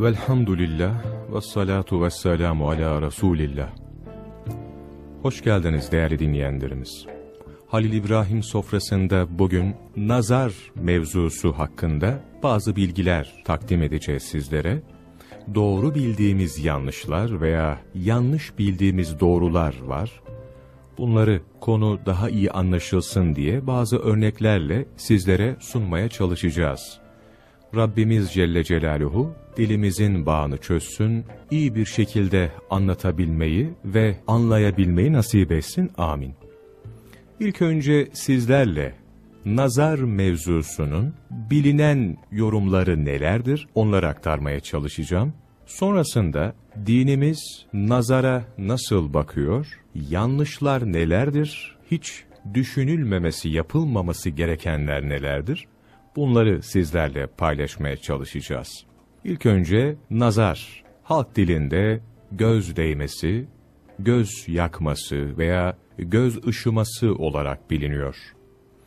Velhamdülillah ve salatu ve selamu ala Resulillah. Hoş geldiniz değerli dinleyenlerimiz. Halil İbrahim sofrasında bugün nazar mevzusu hakkında bazı bilgiler takdim edeceğiz sizlere. Doğru bildiğimiz yanlışlar veya yanlış bildiğimiz doğrular var. Bunları konu daha iyi anlaşılsın diye bazı örneklerle sizlere sunmaya çalışacağız. Rabbimiz Celle Celaluhu dilimizin bağını çözsün, iyi bir şekilde anlatabilmeyi ve anlayabilmeyi nasip etsin. Amin. İlk önce sizlerle nazar mevzusunun bilinen yorumları nelerdir onları aktarmaya çalışacağım. Sonrasında dinimiz nazara nasıl bakıyor, yanlışlar nelerdir, hiç düşünülmemesi, yapılmaması gerekenler nelerdir? Bunları sizlerle paylaşmaya çalışacağız. İlk önce nazar, halk dilinde göz değmesi, göz yakması veya göz ışıması olarak biliniyor.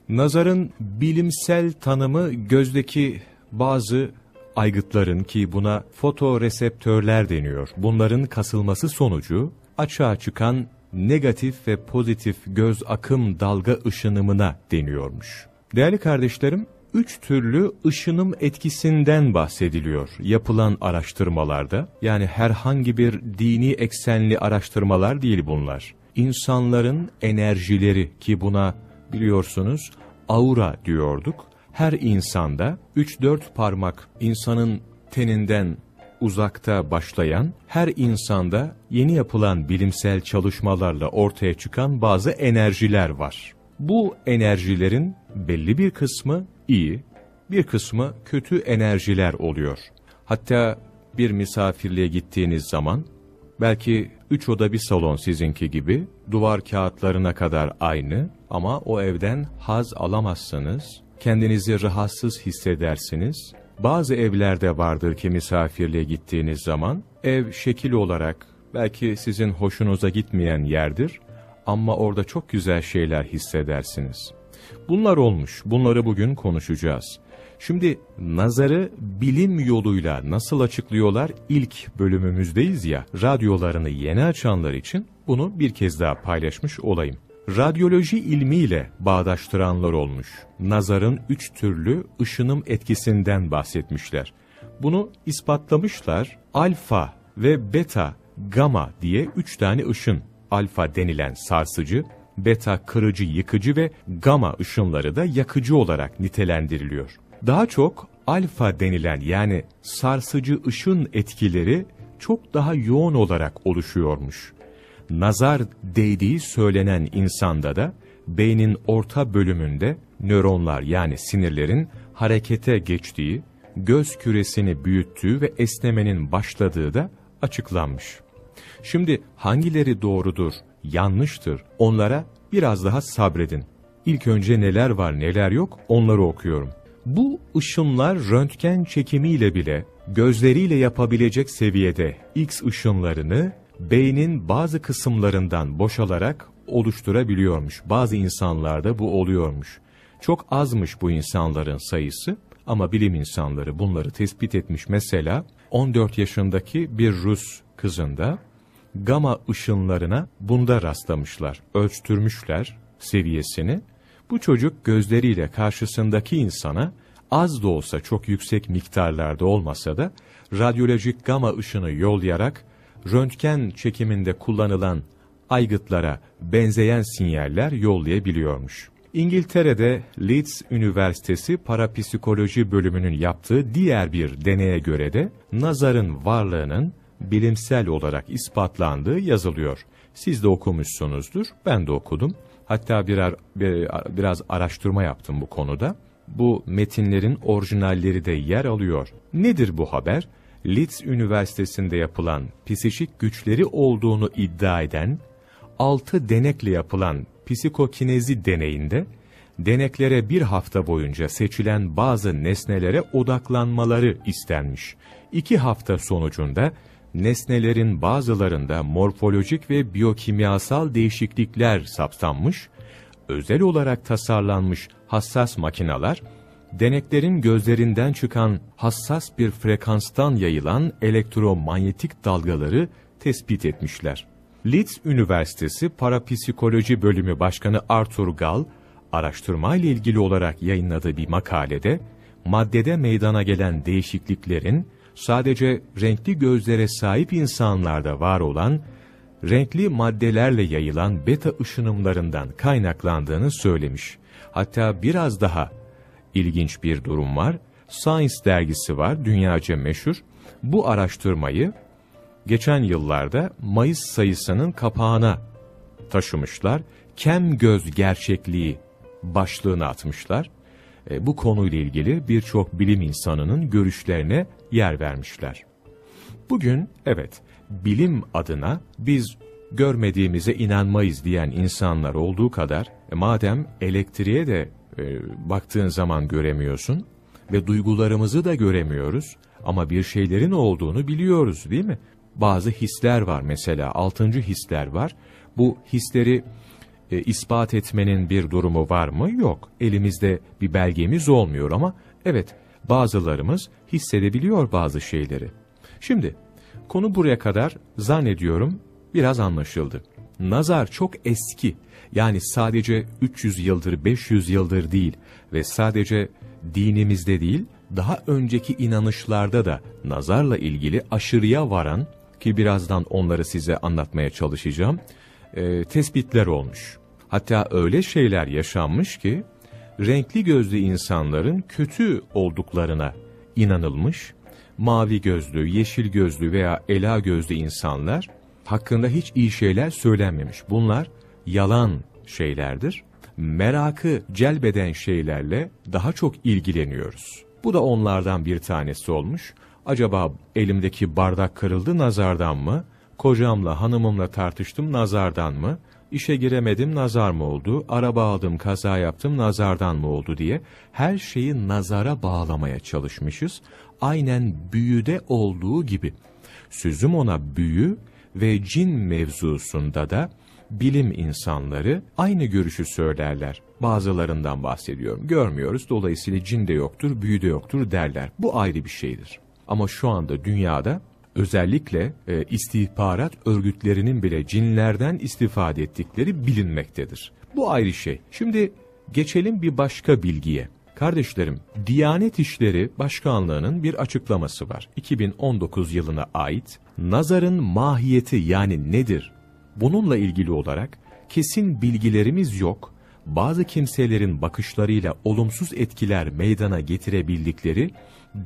Nazarın bilimsel tanımı gözdeki bazı aygıtların ki buna fotoreseptörler deniyor. Bunların kasılması sonucu açığa çıkan negatif ve pozitif göz akım dalga ışınımına deniyormuş. Değerli kardeşlerim, üç türlü ışınım etkisinden bahsediliyor yapılan araştırmalarda. Yani herhangi bir dini eksenli araştırmalar değil bunlar. İnsanların enerjileri ki buna biliyorsunuz aura diyorduk. Her insanda 3-4 parmak insanın teninden uzakta başlayan, her insanda yeni yapılan bilimsel çalışmalarla ortaya çıkan bazı enerjiler var. Bu enerjilerin belli bir kısmı iyi, bir kısmı kötü enerjiler oluyor. Hatta bir misafirliğe gittiğiniz zaman belki üç oda bir salon sizinki gibi duvar kağıtlarına kadar aynı ama o evden haz alamazsınız, kendinizi rahatsız hissedersiniz. Bazı evlerde vardır ki misafirliğe gittiğiniz zaman ev şekil olarak belki sizin hoşunuza gitmeyen yerdir ama orada çok güzel şeyler hissedersiniz.'' Bunlar olmuş, bunları bugün konuşacağız. Şimdi nazarı bilim yoluyla nasıl açıklıyorlar ilk bölümümüzdeyiz ya, radyolarını yeni açanlar için bunu bir kez daha paylaşmış olayım. Radyoloji ilmiyle bağdaştıranlar olmuş. Nazarın üç türlü ışınım etkisinden bahsetmişler. Bunu ispatlamışlar alfa ve beta, gama diye üç tane ışın. Alfa denilen sarsıcı, beta kırıcı yıkıcı ve gama ışınları da yakıcı olarak nitelendiriliyor. Daha çok alfa denilen yani sarsıcı ışın etkileri çok daha yoğun olarak oluşuyormuş. Nazar değdiği söylenen insanda da beynin orta bölümünde nöronlar yani sinirlerin harekete geçtiği, göz küresini büyüttüğü ve esnemenin başladığı da açıklanmış. Şimdi hangileri doğrudur, yanlıştır. Onlara biraz daha sabredin. İlk önce neler var neler yok onları okuyorum. Bu ışınlar röntgen çekimiyle bile gözleriyle yapabilecek seviyede X ışınlarını beynin bazı kısımlarından boşalarak oluşturabiliyormuş. Bazı insanlarda bu oluyormuş. Çok azmış bu insanların sayısı ama bilim insanları bunları tespit etmiş. Mesela 14 yaşındaki bir Rus kızında gama ışınlarına bunda rastlamışlar, ölçtürmüşler seviyesini. Bu çocuk gözleriyle karşısındaki insana az da olsa çok yüksek miktarlarda olmasa da radyolojik gama ışını yollayarak röntgen çekiminde kullanılan aygıtlara benzeyen sinyaller yollayabiliyormuş. İngiltere'de Leeds Üniversitesi Parapsikoloji bölümünün yaptığı diğer bir deneye göre de nazarın varlığının bilimsel olarak ispatlandığı yazılıyor. Siz de okumuşsunuzdur, ben de okudum. Hatta birer, bir, biraz araştırma yaptım bu konuda. Bu metinlerin orijinalleri de yer alıyor. Nedir bu haber? Leeds Üniversitesi'nde yapılan psikik güçleri olduğunu iddia eden, 6 denekle yapılan psikokinezi deneyinde, deneklere bir hafta boyunca seçilen bazı nesnelere odaklanmaları istenmiş. İki hafta sonucunda nesnelerin bazılarında morfolojik ve biyokimyasal değişiklikler saptanmış, özel olarak tasarlanmış hassas makineler, deneklerin gözlerinden çıkan hassas bir frekanstan yayılan elektromanyetik dalgaları tespit etmişler. Leeds Üniversitesi Parapsikoloji Bölümü Başkanı Arthur Gall, araştırmayla ilgili olarak yayınladığı bir makalede, maddede meydana gelen değişikliklerin sadece renkli gözlere sahip insanlarda var olan, renkli maddelerle yayılan beta ışınımlarından kaynaklandığını söylemiş. Hatta biraz daha ilginç bir durum var. Science dergisi var, dünyaca meşhur. Bu araştırmayı geçen yıllarda Mayıs sayısının kapağına taşımışlar. Kem göz gerçekliği başlığını atmışlar. E, bu konuyla ilgili birçok bilim insanının görüşlerine yer vermişler. Bugün evet bilim adına biz görmediğimize inanmayız diyen insanlar olduğu kadar e, madem elektriğe de e, baktığın zaman göremiyorsun ve duygularımızı da göremiyoruz ama bir şeylerin olduğunu biliyoruz değil mi? Bazı hisler var mesela altıncı hisler var. Bu hisleri e, ispat etmenin bir durumu var mı? Yok. Elimizde bir belgemiz olmuyor ama evet bazılarımız hissedebiliyor bazı şeyleri. Şimdi konu buraya kadar zannediyorum biraz anlaşıldı. Nazar çok eski yani sadece 300 yıldır 500 yıldır değil ve sadece dinimizde değil daha önceki inanışlarda da nazarla ilgili aşırıya varan ki birazdan onları size anlatmaya çalışacağım e, tespitler olmuş. Hatta öyle şeyler yaşanmış ki renkli gözlü insanların kötü olduklarına inanılmış. Mavi gözlü, yeşil gözlü veya ela gözlü insanlar hakkında hiç iyi şeyler söylenmemiş. Bunlar yalan şeylerdir. Merakı celbeden şeylerle daha çok ilgileniyoruz. Bu da onlardan bir tanesi olmuş. Acaba elimdeki bardak kırıldı nazardan mı? Kocamla hanımımla tartıştım nazardan mı? İşe giremedim nazar mı oldu? Araba aldım kaza yaptım nazardan mı oldu diye her şeyi nazara bağlamaya çalışmışız. Aynen büyüde olduğu gibi. Sözüm ona büyü ve cin mevzusunda da bilim insanları aynı görüşü söylerler. Bazılarından bahsediyorum. Görmüyoruz dolayısıyla cin de yoktur, büyü de yoktur derler. Bu ayrı bir şeydir. Ama şu anda dünyada özellikle e, istihbarat örgütlerinin bile cinlerden istifade ettikleri bilinmektedir. Bu ayrı şey. Şimdi geçelim bir başka bilgiye. Kardeşlerim, Diyanet İşleri Başkanlığı'nın bir açıklaması var. 2019 yılına ait nazarın mahiyeti yani nedir? Bununla ilgili olarak kesin bilgilerimiz yok. Bazı kimselerin bakışlarıyla olumsuz etkiler meydana getirebildikleri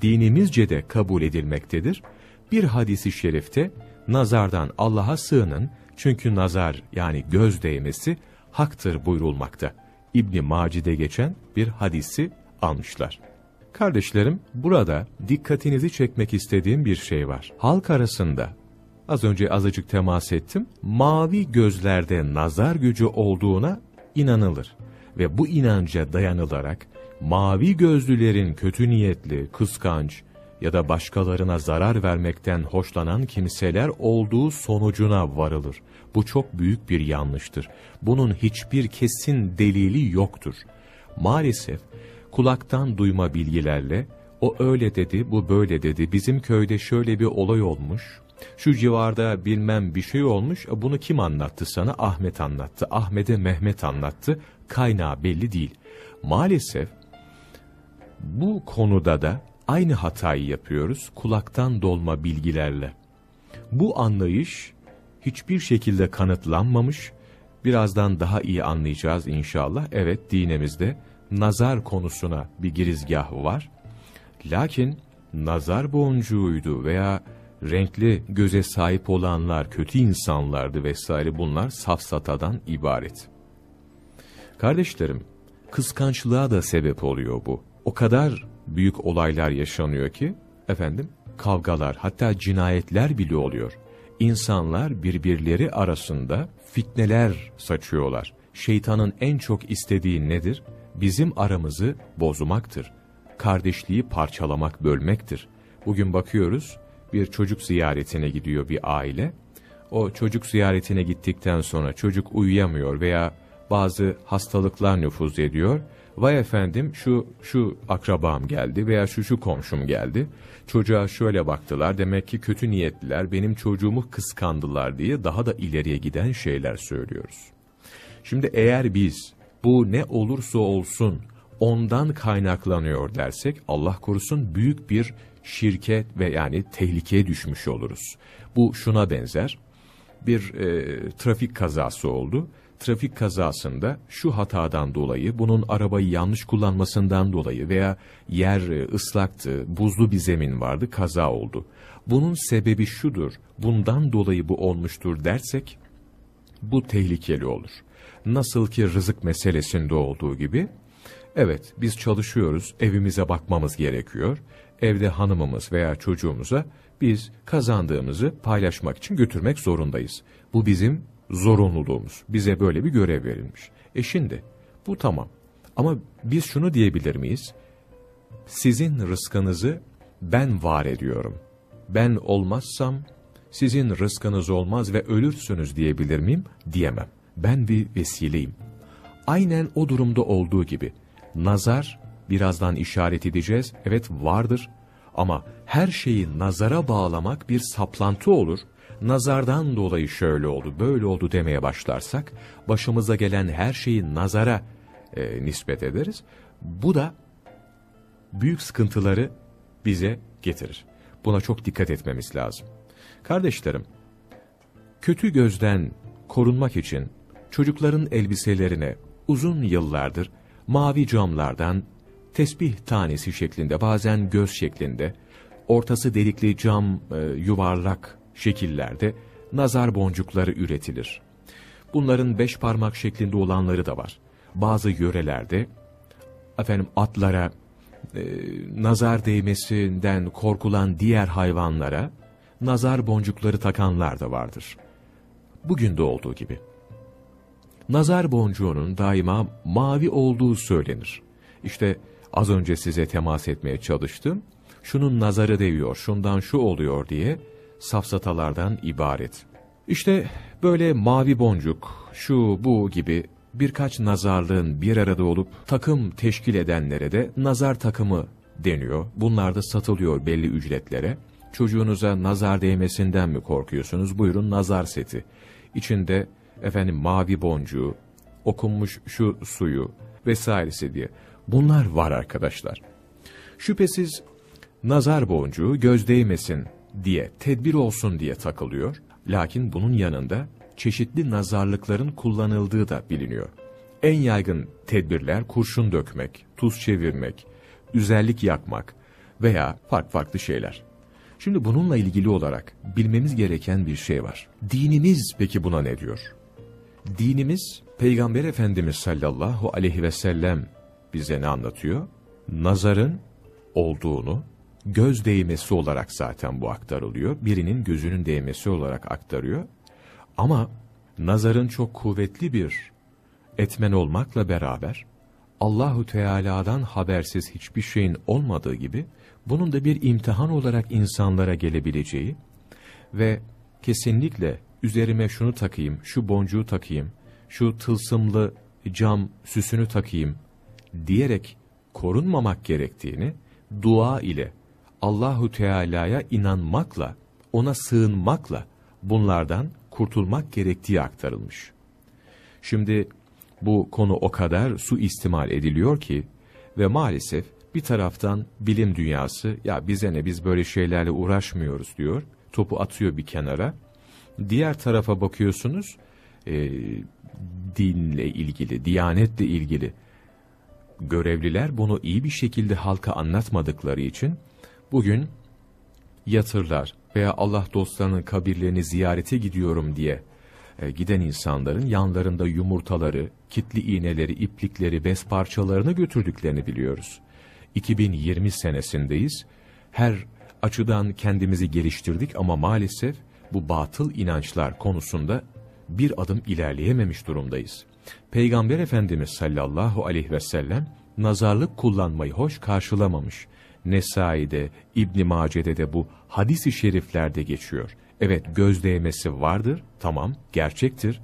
dinimizce de kabul edilmektedir bir hadisi şerifte nazardan Allah'a sığının çünkü nazar yani göz değmesi haktır buyurulmakta. İbni Macid'e geçen bir hadisi almışlar. Kardeşlerim burada dikkatinizi çekmek istediğim bir şey var. Halk arasında az önce azıcık temas ettim. Mavi gözlerde nazar gücü olduğuna inanılır ve bu inanca dayanılarak mavi gözlülerin kötü niyetli, kıskanç, ya da başkalarına zarar vermekten hoşlanan kimseler olduğu sonucuna varılır. Bu çok büyük bir yanlıştır. Bunun hiçbir kesin delili yoktur. Maalesef kulaktan duyma bilgilerle o öyle dedi, bu böyle dedi, bizim köyde şöyle bir olay olmuş, şu civarda bilmem bir şey olmuş, bunu kim anlattı sana? Ahmet anlattı, Ahmet'e Mehmet anlattı, kaynağı belli değil. Maalesef bu konuda da aynı hatayı yapıyoruz kulaktan dolma bilgilerle. Bu anlayış hiçbir şekilde kanıtlanmamış. Birazdan daha iyi anlayacağız inşallah. Evet dinimizde nazar konusuna bir girizgah var. Lakin nazar boncuğuydu veya renkli göze sahip olanlar kötü insanlardı vesaire bunlar safsatadan ibaret. Kardeşlerim, kıskançlığa da sebep oluyor bu. O kadar büyük olaylar yaşanıyor ki efendim kavgalar hatta cinayetler bile oluyor. İnsanlar birbirleri arasında fitneler saçıyorlar. Şeytanın en çok istediği nedir? Bizim aramızı bozmaktır. Kardeşliği parçalamak, bölmektir. Bugün bakıyoruz bir çocuk ziyaretine gidiyor bir aile. O çocuk ziyaretine gittikten sonra çocuk uyuyamıyor veya bazı hastalıklar nüfuz ediyor Vay efendim şu şu akrabam geldi veya şu şu komşum geldi. Çocuğa şöyle baktılar demek ki kötü niyetliler benim çocuğumu kıskandılar diye daha da ileriye giden şeyler söylüyoruz. Şimdi eğer biz bu ne olursa olsun ondan kaynaklanıyor dersek Allah korusun büyük bir şirket ve yani tehlikeye düşmüş oluruz. Bu şuna benzer bir e, trafik kazası oldu trafik kazasında şu hatadan dolayı, bunun arabayı yanlış kullanmasından dolayı veya yer e, ıslaktı, buzlu bir zemin vardı, kaza oldu. Bunun sebebi şudur, bundan dolayı bu olmuştur dersek, bu tehlikeli olur. Nasıl ki rızık meselesinde olduğu gibi, evet biz çalışıyoruz, evimize bakmamız gerekiyor. Evde hanımımız veya çocuğumuza biz kazandığımızı paylaşmak için götürmek zorundayız. Bu bizim zorunluluğumuz. Bize böyle bir görev verilmiş. E şimdi bu tamam. Ama biz şunu diyebilir miyiz? Sizin rızkınızı ben var ediyorum. Ben olmazsam sizin rızkınız olmaz ve ölürsünüz diyebilir miyim? Diyemem. Ben bir vesileyim. Aynen o durumda olduğu gibi. Nazar, birazdan işaret edeceğiz. Evet vardır ama her şeyi nazara bağlamak bir saplantı olur nazardan dolayı şöyle oldu, böyle oldu demeye başlarsak, başımıza gelen her şeyi nazara e, nispet ederiz. Bu da büyük sıkıntıları bize getirir. Buna çok dikkat etmemiz lazım. Kardeşlerim, kötü gözden korunmak için çocukların elbiselerine uzun yıllardır mavi camlardan tesbih tanesi şeklinde bazen göz şeklinde ortası delikli cam e, yuvarlak şekillerde nazar boncukları üretilir. Bunların beş parmak şeklinde olanları da var. Bazı yörelerde efendim atlara e, nazar değmesinden korkulan diğer hayvanlara nazar boncukları takanlar da vardır. Bugün de olduğu gibi. Nazar boncuğunun daima mavi olduğu söylenir. İşte az önce size temas etmeye çalıştım. Şunun nazarı değiyor, şundan şu oluyor diye safsatalardan ibaret. İşte böyle mavi boncuk, şu bu gibi birkaç nazarlığın bir arada olup takım teşkil edenlere de nazar takımı deniyor. Bunlar da satılıyor belli ücretlere. Çocuğunuza nazar değmesinden mi korkuyorsunuz? Buyurun nazar seti. İçinde efendim mavi boncuğu, okunmuş şu suyu vesairesi diye. Bunlar var arkadaşlar. Şüphesiz nazar boncuğu göz değmesin diye, tedbir olsun diye takılıyor. Lakin bunun yanında çeşitli nazarlıkların kullanıldığı da biliniyor. En yaygın tedbirler kurşun dökmek, tuz çevirmek, üzerlik yakmak veya farklı farklı şeyler. Şimdi bununla ilgili olarak bilmemiz gereken bir şey var. Dinimiz peki buna ne diyor? Dinimiz Peygamber Efendimiz sallallahu aleyhi ve sellem bize ne anlatıyor? Nazarın olduğunu, göz değmesi olarak zaten bu aktarılıyor. Birinin gözünün değmesi olarak aktarıyor. Ama nazarın çok kuvvetli bir etmen olmakla beraber Allahu Teala'dan habersiz hiçbir şeyin olmadığı gibi bunun da bir imtihan olarak insanlara gelebileceği ve kesinlikle üzerime şunu takayım, şu boncuğu takayım, şu tılsımlı cam süsünü takayım diyerek korunmamak gerektiğini dua ile Allahu Teala'ya inanmakla, ona sığınmakla bunlardan kurtulmak gerektiği aktarılmış. Şimdi bu konu o kadar su istimal ediliyor ki ve maalesef bir taraftan bilim dünyası ya bize ne biz böyle şeylerle uğraşmıyoruz diyor. Topu atıyor bir kenara. Diğer tarafa bakıyorsunuz e, dinle ilgili, diyanetle ilgili görevliler bunu iyi bir şekilde halka anlatmadıkları için Bugün yatırlar veya Allah dostlarının kabirlerini ziyarete gidiyorum diye e, giden insanların yanlarında yumurtaları, kitli iğneleri, iplikleri, bez parçalarını götürdüklerini biliyoruz. 2020 senesindeyiz. Her açıdan kendimizi geliştirdik ama maalesef bu batıl inançlar konusunda bir adım ilerleyememiş durumdayız. Peygamber Efendimiz sallallahu aleyhi ve sellem nazarlık kullanmayı hoş karşılamamış. Nesai'de, İbn Mace'de de bu hadisi şeriflerde geçiyor. Evet göz değmesi vardır, tamam gerçektir.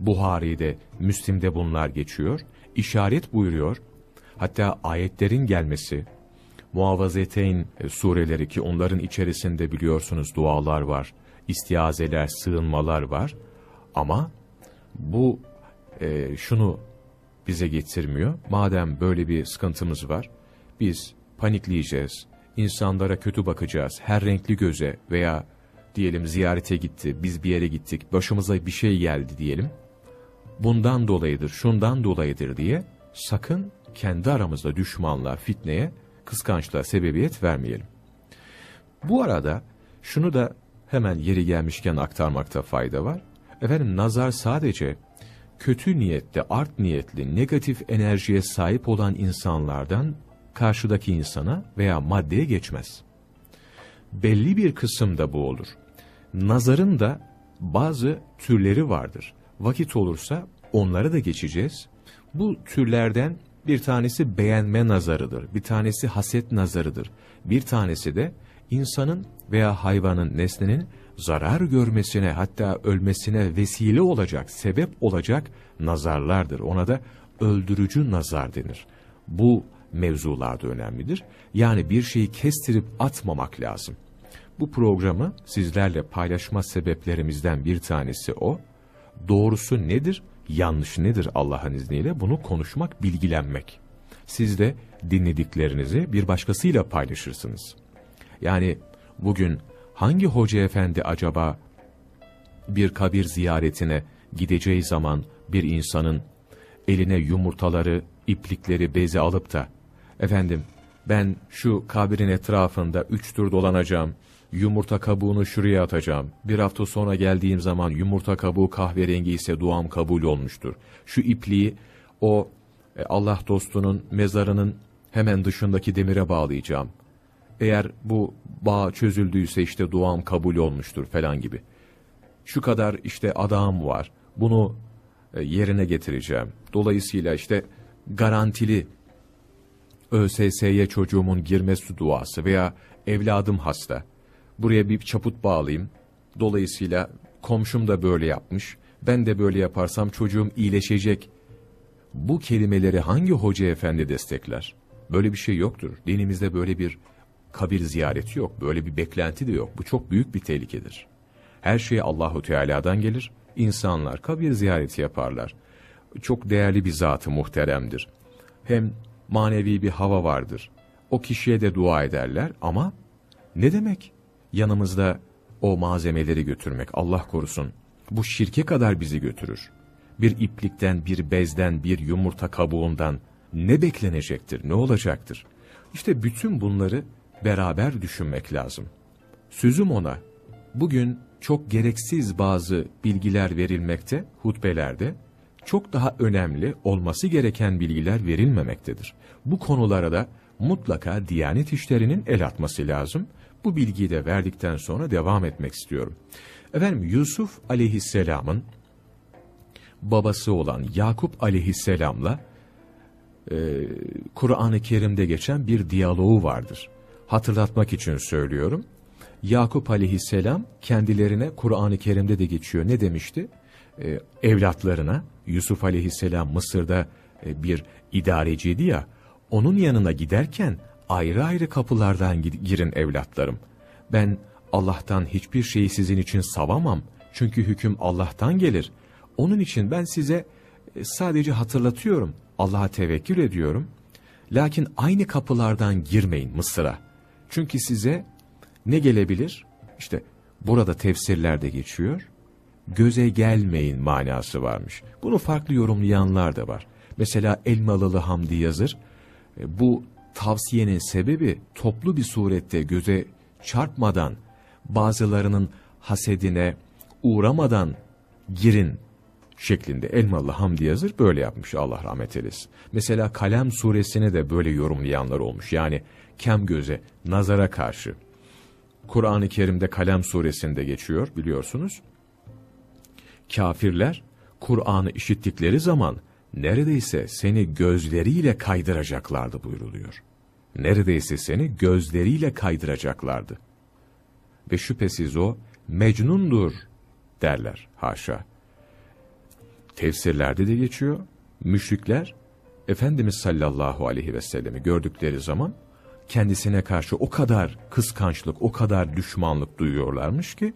Buhari'de, Müslim'de bunlar geçiyor. İşaret buyuruyor. Hatta ayetlerin gelmesi, Muavazeteyn e, sureleri ki onların içerisinde biliyorsunuz dualar var, istiazeler, sığınmalar var. Ama bu e, şunu bize getirmiyor. Madem böyle bir sıkıntımız var, biz panikleyeceğiz, insanlara kötü bakacağız, her renkli göze veya diyelim ziyarete gitti, biz bir yere gittik, başımıza bir şey geldi diyelim. Bundan dolayıdır, şundan dolayıdır diye sakın kendi aramızda düşmanlığa, fitneye, kıskançlığa sebebiyet vermeyelim. Bu arada şunu da hemen yeri gelmişken aktarmakta fayda var. Efendim nazar sadece kötü niyetli, art niyetli, negatif enerjiye sahip olan insanlardan karşıdaki insana veya maddeye geçmez. Belli bir kısımda bu olur. Nazarın da bazı türleri vardır. Vakit olursa onlara da geçeceğiz. Bu türlerden bir tanesi beğenme nazarıdır, bir tanesi haset nazarıdır, bir tanesi de insanın veya hayvanın, nesnenin zarar görmesine hatta ölmesine vesile olacak, sebep olacak nazarlardır. Ona da öldürücü nazar denir. Bu mevzularda önemlidir. Yani bir şeyi kestirip atmamak lazım. Bu programı sizlerle paylaşma sebeplerimizden bir tanesi o. Doğrusu nedir, Yanlış nedir Allah'ın izniyle bunu konuşmak, bilgilenmek. Siz de dinlediklerinizi bir başkasıyla paylaşırsınız. Yani bugün hangi hoca efendi acaba bir kabir ziyaretine gideceği zaman bir insanın eline yumurtaları, iplikleri, bezi alıp da Efendim ben şu kabirin etrafında üç tur dolanacağım, yumurta kabuğunu şuraya atacağım. Bir hafta sonra geldiğim zaman yumurta kabuğu kahverengi ise duam kabul olmuştur. Şu ipliği o e, Allah dostunun mezarının hemen dışındaki demire bağlayacağım. Eğer bu bağ çözüldüyse işte duam kabul olmuştur falan gibi. Şu kadar işte adam var. Bunu e, yerine getireceğim. Dolayısıyla işte garantili ÖSS'ye çocuğumun girmesi duası veya evladım hasta. Buraya bir çaput bağlayayım. Dolayısıyla komşum da böyle yapmış. Ben de böyle yaparsam çocuğum iyileşecek. Bu kelimeleri hangi hoca efendi destekler? Böyle bir şey yoktur. Dinimizde böyle bir kabir ziyareti yok. Böyle bir beklenti de yok. Bu çok büyük bir tehlikedir. Her şey Allahu Teala'dan gelir. İnsanlar kabir ziyareti yaparlar. Çok değerli bir zatı muhteremdir. Hem manevi bir hava vardır. O kişiye de dua ederler ama ne demek yanımızda o malzemeleri götürmek Allah korusun. Bu şirke kadar bizi götürür. Bir iplikten, bir bezden, bir yumurta kabuğundan ne beklenecektir, ne olacaktır? İşte bütün bunları beraber düşünmek lazım. Sözüm ona, bugün çok gereksiz bazı bilgiler verilmekte, hutbelerde, çok daha önemli olması gereken bilgiler verilmemektedir. Bu konulara da mutlaka Diyanet İşleri'nin el atması lazım. Bu bilgiyi de verdikten sonra devam etmek istiyorum. Efendim Yusuf aleyhisselamın babası olan Yakup aleyhisselamla e, Kur'an-ı Kerim'de geçen bir diyaloğu vardır. Hatırlatmak için söylüyorum. Yakup aleyhisselam kendilerine Kur'an-ı Kerim'de de geçiyor. Ne demişti? E, evlatlarına Yusuf aleyhisselam Mısır'da e, bir idareciydi ya onun yanına giderken ayrı ayrı kapılardan girin evlatlarım. Ben Allah'tan hiçbir şeyi sizin için savamam. Çünkü hüküm Allah'tan gelir. Onun için ben size e, sadece hatırlatıyorum. Allah'a tevekkül ediyorum. Lakin aynı kapılardan girmeyin Mısır'a. Çünkü size ne gelebilir? İşte burada tefsirlerde geçiyor. Göze gelmeyin manası varmış. Bunu farklı yorumlayanlar da var. Mesela Elmalılı Hamdi Yazır e, bu tavsiyenin sebebi toplu bir surette göze çarpmadan, bazılarının hasedine uğramadan girin şeklinde Elmalı Hamdi Yazır böyle yapmış Allah rahmet eylesin. Mesela Kalem suresini de böyle yorumlayanlar olmuş. Yani kem göze, nazara karşı. Kur'an-ı Kerim'de Kalem suresinde geçiyor biliyorsunuz. Kafirler Kur'an'ı işittikleri zaman neredeyse seni gözleriyle kaydıracaklardı buyruluyor. Neredeyse seni gözleriyle kaydıracaklardı. Ve şüphesiz o mecnundur derler haşa. Tefsirlerde de geçiyor. Müşrikler Efendimiz sallallahu aleyhi ve sellemi gördükleri zaman kendisine karşı o kadar kıskançlık, o kadar düşmanlık duyuyorlarmış ki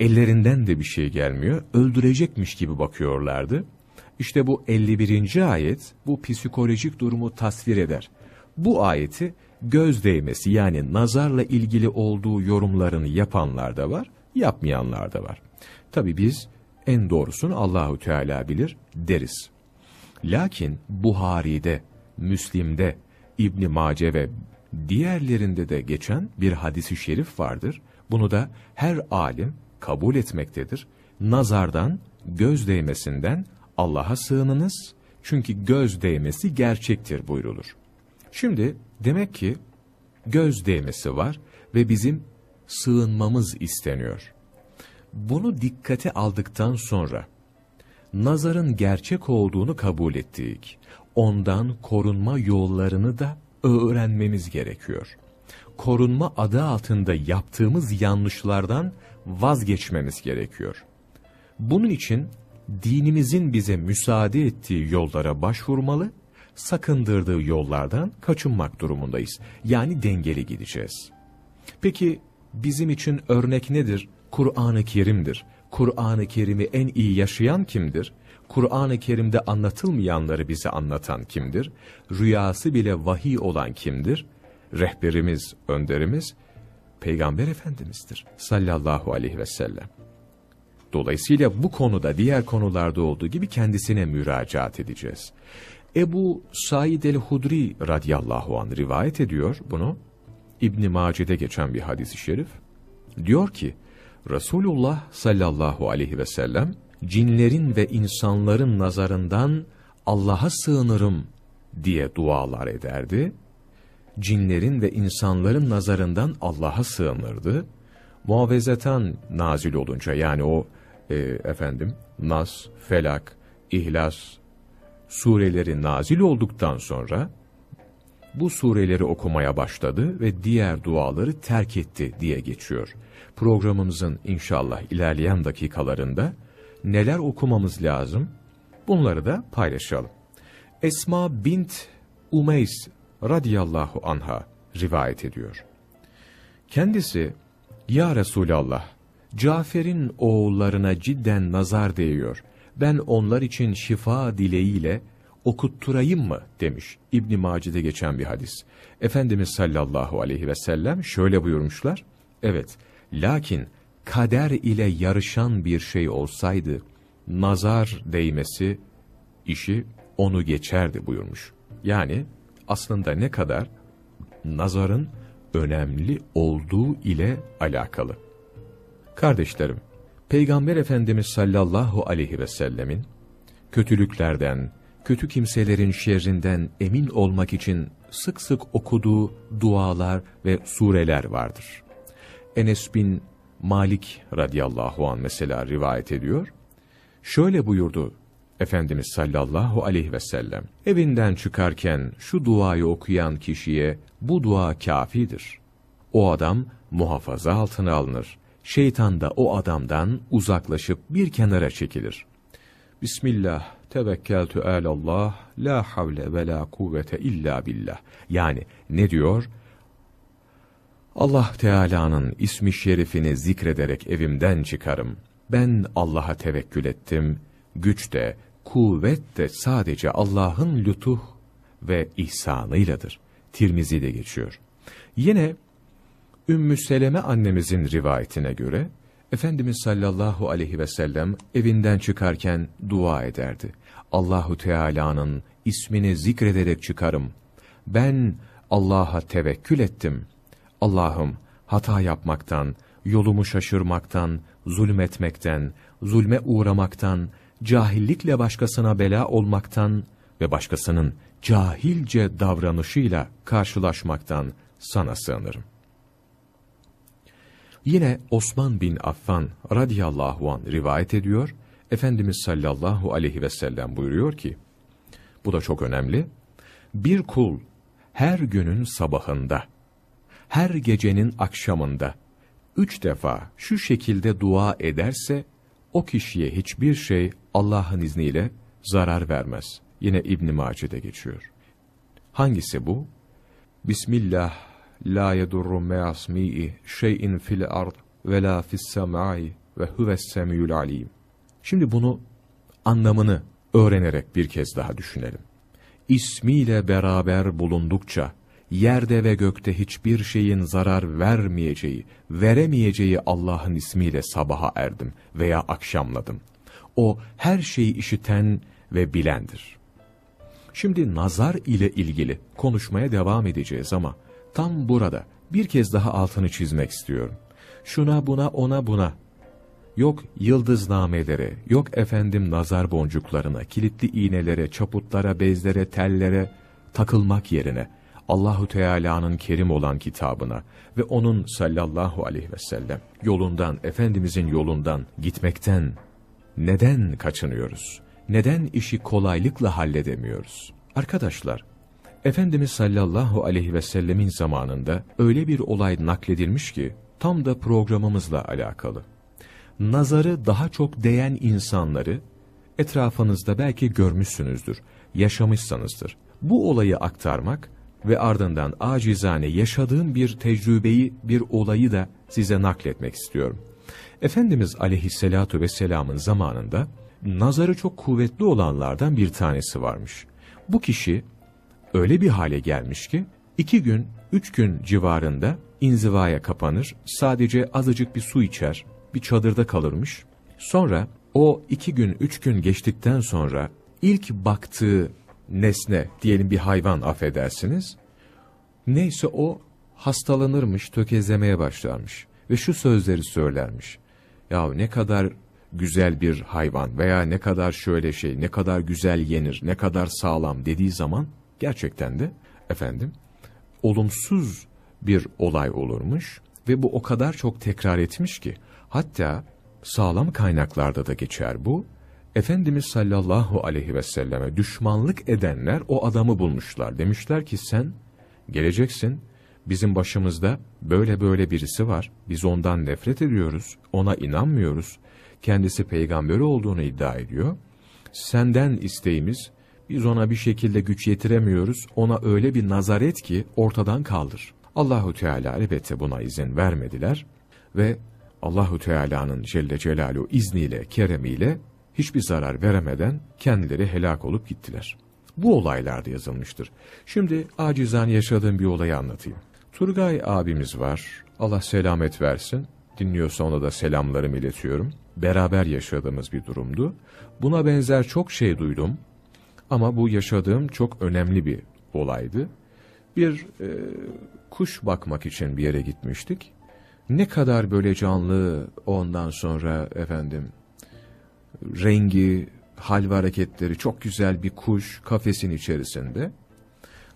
ellerinden de bir şey gelmiyor. Öldürecekmiş gibi bakıyorlardı. İşte bu 51. ayet bu psikolojik durumu tasvir eder. Bu ayeti göz değmesi yani nazarla ilgili olduğu yorumlarını yapanlar da var, yapmayanlar da var. Tabi biz en doğrusunu Allahu Teala bilir deriz. Lakin Buhari'de, Müslim'de, İbn Mace ve diğerlerinde de geçen bir hadisi şerif vardır. Bunu da her alim kabul etmektedir. Nazardan, göz değmesinden Allah'a sığınınız çünkü göz değmesi gerçektir buyrulur. Şimdi demek ki göz değmesi var ve bizim sığınmamız isteniyor. Bunu dikkate aldıktan sonra nazarın gerçek olduğunu kabul ettik. Ondan korunma yollarını da öğrenmemiz gerekiyor. Korunma adı altında yaptığımız yanlışlardan vazgeçmemiz gerekiyor. Bunun için dinimizin bize müsaade ettiği yollara başvurmalı, sakındırdığı yollardan kaçınmak durumundayız. Yani dengeli gideceğiz. Peki bizim için örnek nedir? Kur'an-ı Kerim'dir. Kur'an-ı Kerim'i en iyi yaşayan kimdir? Kur'an-ı Kerim'de anlatılmayanları bize anlatan kimdir? Rüyası bile vahiy olan kimdir? Rehberimiz, önderimiz Peygamber Efendimiz'dir sallallahu aleyhi ve sellem. Dolayısıyla bu konuda diğer konularda olduğu gibi kendisine müracaat edeceğiz. Ebu Said el-Hudri radiyallahu anh rivayet ediyor bunu. İbn-i Mace'de geçen bir hadis-i şerif. Diyor ki, Resulullah sallallahu aleyhi ve sellem, cinlerin ve insanların nazarından Allah'a sığınırım diye dualar ederdi. Cinlerin ve insanların nazarından Allah'a sığınırdı. Muavezeten nazil olunca yani o e, efendim Nas, Felak, İhlas sureleri nazil olduktan sonra bu sureleri okumaya başladı ve diğer duaları terk etti diye geçiyor. Programımızın inşallah ilerleyen dakikalarında neler okumamız lazım bunları da paylaşalım. Esma bint Umeys radiyallahu anha rivayet ediyor. Kendisi, Ya Resulallah, Cafer'in oğullarına cidden nazar değiyor. Ben onlar için şifa dileğiyle okutturayım mı demiş İbn Macide'de geçen bir hadis. Efendimiz sallallahu aleyhi ve sellem şöyle buyurmuşlar. Evet, lakin kader ile yarışan bir şey olsaydı nazar değmesi işi onu geçerdi buyurmuş. Yani aslında ne kadar nazarın önemli olduğu ile alakalı. Kardeşlerim, Peygamber Efendimiz sallallahu aleyhi ve sellemin, kötülüklerden, kötü kimselerin şerrinden emin olmak için sık sık okuduğu dualar ve sureler vardır. Enes bin Malik radıyallahu an mesela rivayet ediyor. Şöyle buyurdu Efendimiz sallallahu aleyhi ve sellem. Evinden çıkarken şu duayı okuyan kişiye bu dua kafidir. O adam muhafaza altına alınır şeytan da o adamdan uzaklaşıp bir kenara çekilir. Bismillah, tevekkeltü alallah, la havle ve la kuvvete illa billah. Yani ne diyor? Allah Teala'nın ismi şerifini zikrederek evimden çıkarım. Ben Allah'a tevekkül ettim. Güç de, kuvvet de sadece Allah'ın lütuh ve ihsanıyladır. Tirmizi de geçiyor. Yine Ümmü Seleme annemizin rivayetine göre, Efendimiz sallallahu aleyhi ve sellem evinden çıkarken dua ederdi. Allahu Teala'nın ismini zikrederek çıkarım. Ben Allah'a tevekkül ettim. Allah'ım hata yapmaktan, yolumu şaşırmaktan, zulmetmekten, zulme uğramaktan, cahillikle başkasına bela olmaktan ve başkasının cahilce davranışıyla karşılaşmaktan sana sığınırım. Yine Osman bin Affan radıyallahu an rivayet ediyor. Efendimiz sallallahu aleyhi ve sellem buyuruyor ki, bu da çok önemli. Bir kul her günün sabahında, her gecenin akşamında üç defa şu şekilde dua ederse, o kişiye hiçbir şey Allah'ın izniyle zarar vermez. Yine İbn-i Mace'de geçiyor. Hangisi bu? Bismillah la yedurru measmi'i şey'in fil ard ve la fis semai ve huves semiyul alim. Şimdi bunu anlamını öğrenerek bir kez daha düşünelim. İsmiyle beraber bulundukça yerde ve gökte hiçbir şeyin zarar vermeyeceği, veremeyeceği Allah'ın ismiyle sabaha erdim veya akşamladım. O her şeyi işiten ve bilendir. Şimdi nazar ile ilgili konuşmaya devam edeceğiz ama Tam burada bir kez daha altını çizmek istiyorum. Şuna buna ona buna. Yok yıldıznamelere, yok efendim nazar boncuklarına, kilitli iğnelere, çaputlara, bezlere, tellere takılmak yerine Allahu Teala'nın kerim olan kitabına ve onun sallallahu aleyhi ve sellem yolundan, efendimizin yolundan gitmekten neden kaçınıyoruz? Neden işi kolaylıkla halledemiyoruz? Arkadaşlar, Efendimiz sallallahu aleyhi ve sellemin zamanında öyle bir olay nakledilmiş ki tam da programımızla alakalı. Nazarı daha çok değen insanları etrafınızda belki görmüşsünüzdür, yaşamışsanızdır. Bu olayı aktarmak ve ardından acizane yaşadığım bir tecrübeyi, bir olayı da size nakletmek istiyorum. Efendimiz aleyhissalatu vesselamın zamanında nazarı çok kuvvetli olanlardan bir tanesi varmış. Bu kişi öyle bir hale gelmiş ki, iki gün, üç gün civarında inzivaya kapanır, sadece azıcık bir su içer, bir çadırda kalırmış. Sonra o iki gün, üç gün geçtikten sonra ilk baktığı nesne, diyelim bir hayvan affedersiniz, neyse o hastalanırmış, tökezlemeye başlarmış ve şu sözleri söylermiş. Ya ne kadar güzel bir hayvan veya ne kadar şöyle şey, ne kadar güzel yenir, ne kadar sağlam dediği zaman gerçekten de efendim olumsuz bir olay olurmuş ve bu o kadar çok tekrar etmiş ki hatta sağlam kaynaklarda da geçer bu. Efendimiz sallallahu aleyhi ve selleme düşmanlık edenler o adamı bulmuşlar. Demişler ki sen geleceksin bizim başımızda böyle böyle birisi var. Biz ondan nefret ediyoruz, ona inanmıyoruz. Kendisi peygamberi olduğunu iddia ediyor. Senden isteğimiz biz ona bir şekilde güç yetiremiyoruz. Ona öyle bir nazaret ki ortadan kaldır. Allahu Teala elbette buna izin vermediler ve Allahu Teala'nın Celle Celal'u izniyle, keremiyle hiçbir zarar veremeden kendileri helak olup gittiler. Bu olaylarda yazılmıştır. Şimdi acizane yaşadığım bir olayı anlatayım. Turgay abimiz var. Allah selamet versin. Dinliyorsa ona da selamlarımı iletiyorum. Beraber yaşadığımız bir durumdu. Buna benzer çok şey duydum. Ama bu yaşadığım çok önemli bir olaydı. Bir e, kuş bakmak için bir yere gitmiştik. Ne kadar böyle canlı ondan sonra efendim rengi, hal ve hareketleri çok güzel bir kuş kafesin içerisinde.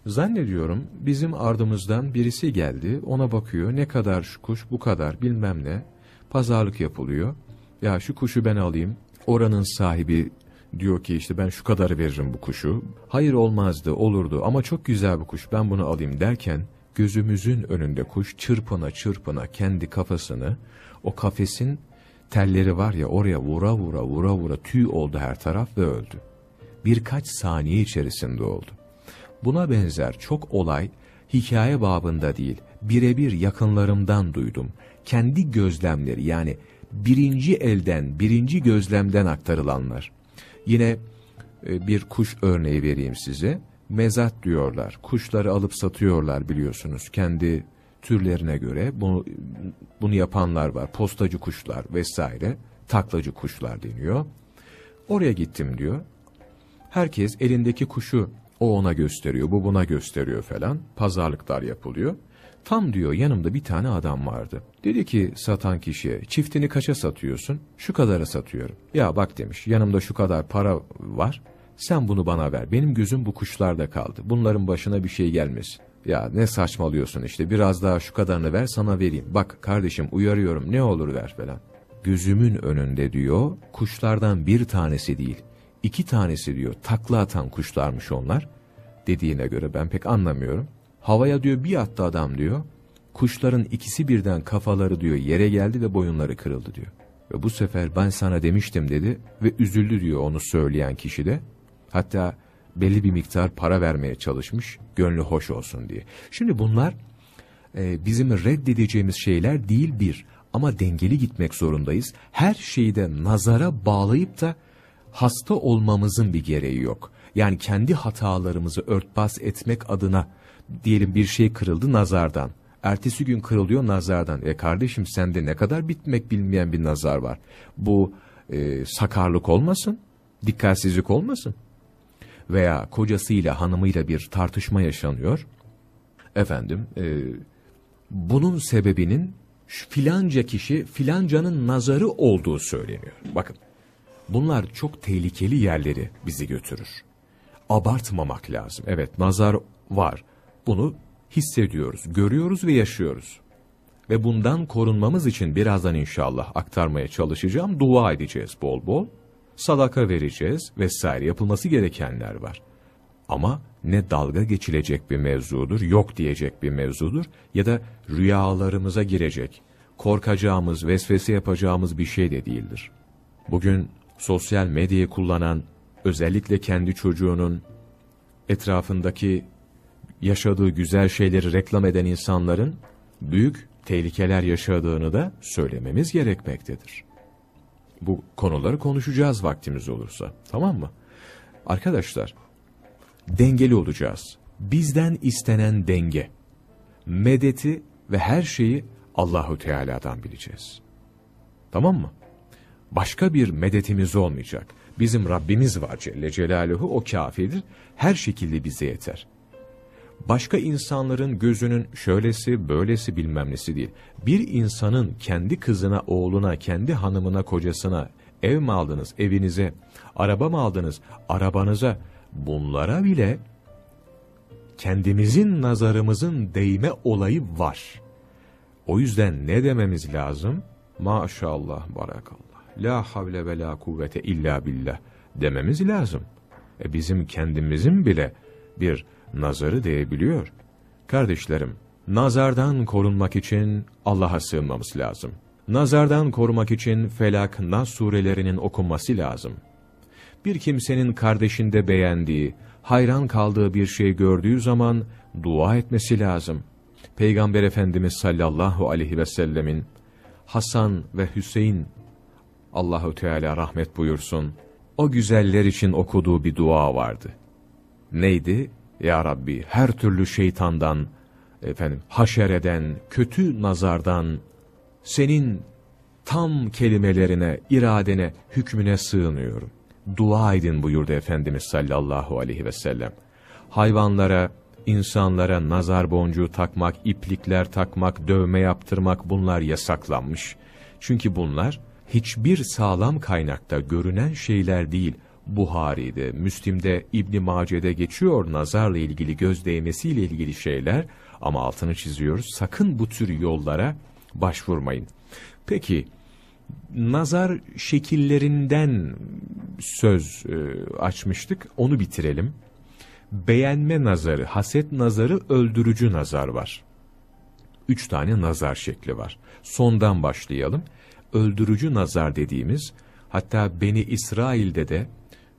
Zannediyorum bizim ardımızdan birisi geldi ona bakıyor ne kadar şu kuş bu kadar bilmem ne pazarlık yapılıyor. Ya şu kuşu ben alayım oranın sahibi diyor ki işte ben şu kadar veririm bu kuşu. Hayır olmazdı, olurdu ama çok güzel bu kuş ben bunu alayım derken gözümüzün önünde kuş çırpına çırpına kendi kafasını o kafesin telleri var ya oraya vura vura vura vura tüy oldu her taraf ve öldü. Birkaç saniye içerisinde oldu. Buna benzer çok olay hikaye babında değil, birebir yakınlarımdan duydum. Kendi gözlemleri yani birinci elden, birinci gözlemden aktarılanlar. Yine e, bir kuş örneği vereyim size. Mezat diyorlar. Kuşları alıp satıyorlar biliyorsunuz kendi türlerine göre. Bunu, bunu yapanlar var. Postacı kuşlar vesaire. Taklacı kuşlar deniyor. Oraya gittim diyor. Herkes elindeki kuşu o ona gösteriyor, bu buna gösteriyor falan. Pazarlıklar yapılıyor. Tam diyor yanımda bir tane adam vardı. Dedi ki satan kişiye çiftini kaça satıyorsun? Şu kadara satıyorum. Ya bak demiş yanımda şu kadar para var. Sen bunu bana ver. Benim gözüm bu kuşlarda kaldı. Bunların başına bir şey gelmez. Ya ne saçmalıyorsun işte biraz daha şu kadarını ver sana vereyim. Bak kardeşim uyarıyorum ne olur ver falan. Gözümün önünde diyor kuşlardan bir tanesi değil. İki tanesi diyor takla atan kuşlarmış onlar. Dediğine göre ben pek anlamıyorum. Havaya diyor bir attı adam diyor. Kuşların ikisi birden kafaları diyor yere geldi ve boyunları kırıldı diyor. Ve bu sefer ben sana demiştim dedi ve üzüldü diyor onu söyleyen kişi de. Hatta belli bir miktar para vermeye çalışmış gönlü hoş olsun diye. Şimdi bunlar e, bizim reddedeceğimiz şeyler değil bir ama dengeli gitmek zorundayız. Her şeyi de nazara bağlayıp da hasta olmamızın bir gereği yok. Yani kendi hatalarımızı örtbas etmek adına diyelim bir şey kırıldı nazardan. Ertesi gün kırılıyor nazardan. E kardeşim sende ne kadar bitmek bilmeyen bir nazar var. Bu e, sakarlık olmasın, dikkatsizlik olmasın. Veya kocasıyla hanımıyla bir tartışma yaşanıyor. Efendim e, bunun sebebinin şu filanca kişi filancanın nazarı olduğu söyleniyor. Bakın bunlar çok tehlikeli yerleri bizi götürür. Abartmamak lazım. Evet nazar var bunu hissediyoruz, görüyoruz ve yaşıyoruz. Ve bundan korunmamız için birazdan inşallah aktarmaya çalışacağım. Dua edeceğiz bol bol, sadaka vereceğiz vesaire yapılması gerekenler var. Ama ne dalga geçilecek bir mevzudur, yok diyecek bir mevzudur ya da rüyalarımıza girecek, korkacağımız, vesvese yapacağımız bir şey de değildir. Bugün sosyal medyayı kullanan, özellikle kendi çocuğunun etrafındaki yaşadığı güzel şeyleri reklam eden insanların büyük tehlikeler yaşadığını da söylememiz gerekmektedir. Bu konuları konuşacağız vaktimiz olursa. Tamam mı? Arkadaşlar, dengeli olacağız. Bizden istenen denge. Medeti ve her şeyi Allahu Teala'dan bileceğiz. Tamam mı? Başka bir medetimiz olmayacak. Bizim Rabbimiz var Celle Celaluhu, o kafidir. Her şekilde bize yeter başka insanların gözünün şöylesi böylesi bilmem nesi değil. Bir insanın kendi kızına, oğluna, kendi hanımına, kocasına ev mi aldınız, evinize, araba mı aldınız, arabanıza bunlara bile kendimizin nazarımızın değme olayı var. O yüzden ne dememiz lazım? Maşallah, barakallah. La havle ve la kuvvete illa billah dememiz lazım. E bizim kendimizin bile bir nazarı değebiliyor. Kardeşlerim, nazardan korunmak için Allah'a sığınmamız lazım. Nazardan korumak için Felak, Nas surelerinin okunması lazım. Bir kimsenin kardeşinde beğendiği, hayran kaldığı bir şey gördüğü zaman dua etmesi lazım. Peygamber Efendimiz sallallahu aleyhi ve sellemin Hasan ve Hüseyin Allahu Teala rahmet buyursun. O güzeller için okuduğu bir dua vardı. Neydi? Ya Rabbi her türlü şeytandan, efendim haşereden, kötü nazardan, senin tam kelimelerine, iradene, hükmüne sığınıyorum. Dua edin buyurdu Efendimiz sallallahu aleyhi ve sellem. Hayvanlara, insanlara nazar boncuğu takmak, iplikler takmak, dövme yaptırmak bunlar yasaklanmış. Çünkü bunlar hiçbir sağlam kaynakta görünen şeyler değil, Buhari'de, Müslim'de, İbn Mace'de geçiyor nazarla ilgili göz değmesiyle ilgili şeyler ama altını çiziyoruz. Sakın bu tür yollara başvurmayın. Peki nazar şekillerinden söz e, açmıştık. Onu bitirelim. Beğenme nazarı, haset nazarı, öldürücü nazar var. Üç tane nazar şekli var. Sondan başlayalım. Öldürücü nazar dediğimiz, hatta Beni İsrail'de de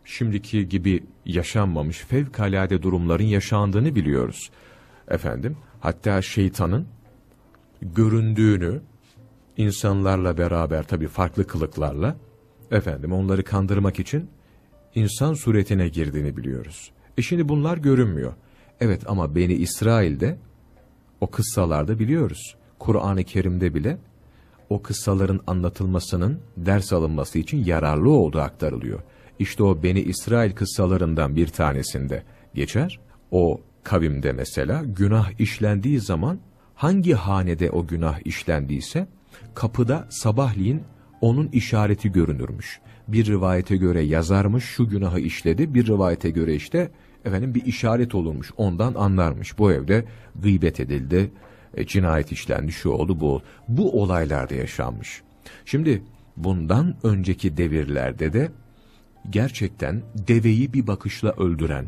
şimdiki gibi yaşanmamış fevkalade durumların yaşandığını biliyoruz. Efendim, hatta şeytanın göründüğünü insanlarla beraber tabi farklı kılıklarla efendim onları kandırmak için insan suretine girdiğini biliyoruz. E şimdi bunlar görünmüyor. Evet ama Beni İsrail'de o kıssalarda biliyoruz. Kur'an-ı Kerim'de bile o kıssaların anlatılmasının ders alınması için yararlı olduğu aktarılıyor. İşte o Beni İsrail kıssalarından bir tanesinde geçer. O kavimde mesela günah işlendiği zaman hangi hanede o günah işlendiyse kapıda sabahleyin onun işareti görünürmüş. Bir rivayete göre yazarmış şu günahı işledi, bir rivayete göre işte efendim bir işaret olurmuş, ondan anlarmış. Bu evde gıybet edildi, e, cinayet işlendi, şu oldu, bu oldu. Bu olaylarda yaşanmış. Şimdi bundan önceki devirlerde de gerçekten deveyi bir bakışla öldüren,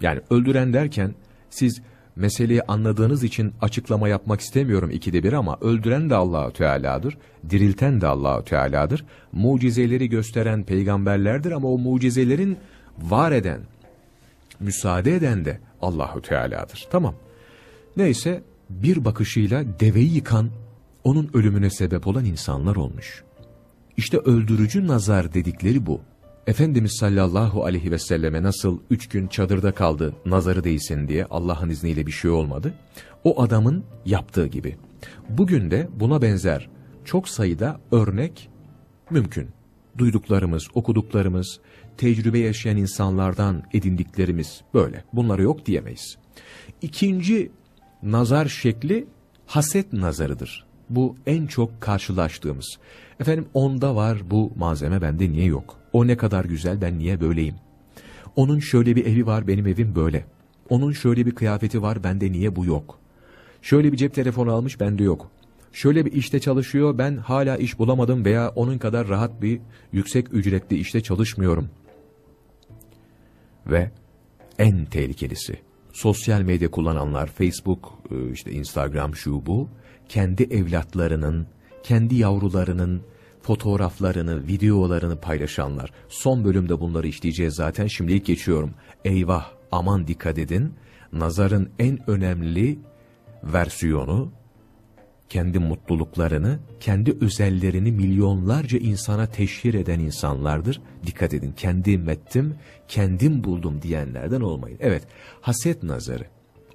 yani öldüren derken siz meseleyi anladığınız için açıklama yapmak istemiyorum ikide bir ama öldüren de Allahü Teala'dır, dirilten de Allahü Teala'dır. Mucizeleri gösteren peygamberlerdir ama o mucizelerin var eden, müsaade eden de Allahü Teala'dır. Tamam. Neyse bir bakışıyla deveyi yıkan, onun ölümüne sebep olan insanlar olmuş. İşte öldürücü nazar dedikleri bu. Efendimiz sallallahu aleyhi ve selleme nasıl üç gün çadırda kaldı nazarı değsin diye Allah'ın izniyle bir şey olmadı. O adamın yaptığı gibi. Bugün de buna benzer çok sayıda örnek mümkün. Duyduklarımız, okuduklarımız, tecrübe yaşayan insanlardan edindiklerimiz böyle. Bunları yok diyemeyiz. İkinci nazar şekli haset nazarıdır. Bu en çok karşılaştığımız. Efendim onda var bu malzeme bende niye yok? O ne kadar güzel ben niye böyleyim? Onun şöyle bir evi var benim evim böyle. Onun şöyle bir kıyafeti var bende niye bu yok? Şöyle bir cep telefonu almış bende yok. Şöyle bir işte çalışıyor ben hala iş bulamadım veya onun kadar rahat bir yüksek ücretli işte çalışmıyorum. Ve en tehlikelisi sosyal medya kullananlar Facebook, e, işte Instagram şu bu kendi evlatlarının, kendi yavrularının fotoğraflarını, videolarını paylaşanlar. Son bölümde bunları işleyeceğiz zaten. Şimdilik geçiyorum. Eyvah, aman dikkat edin. Nazarın en önemli versiyonu kendi mutluluklarını, kendi özellerini milyonlarca insana teşhir eden insanlardır. Dikkat edin, kendim ettim, kendim buldum diyenlerden olmayın. Evet, haset nazarı.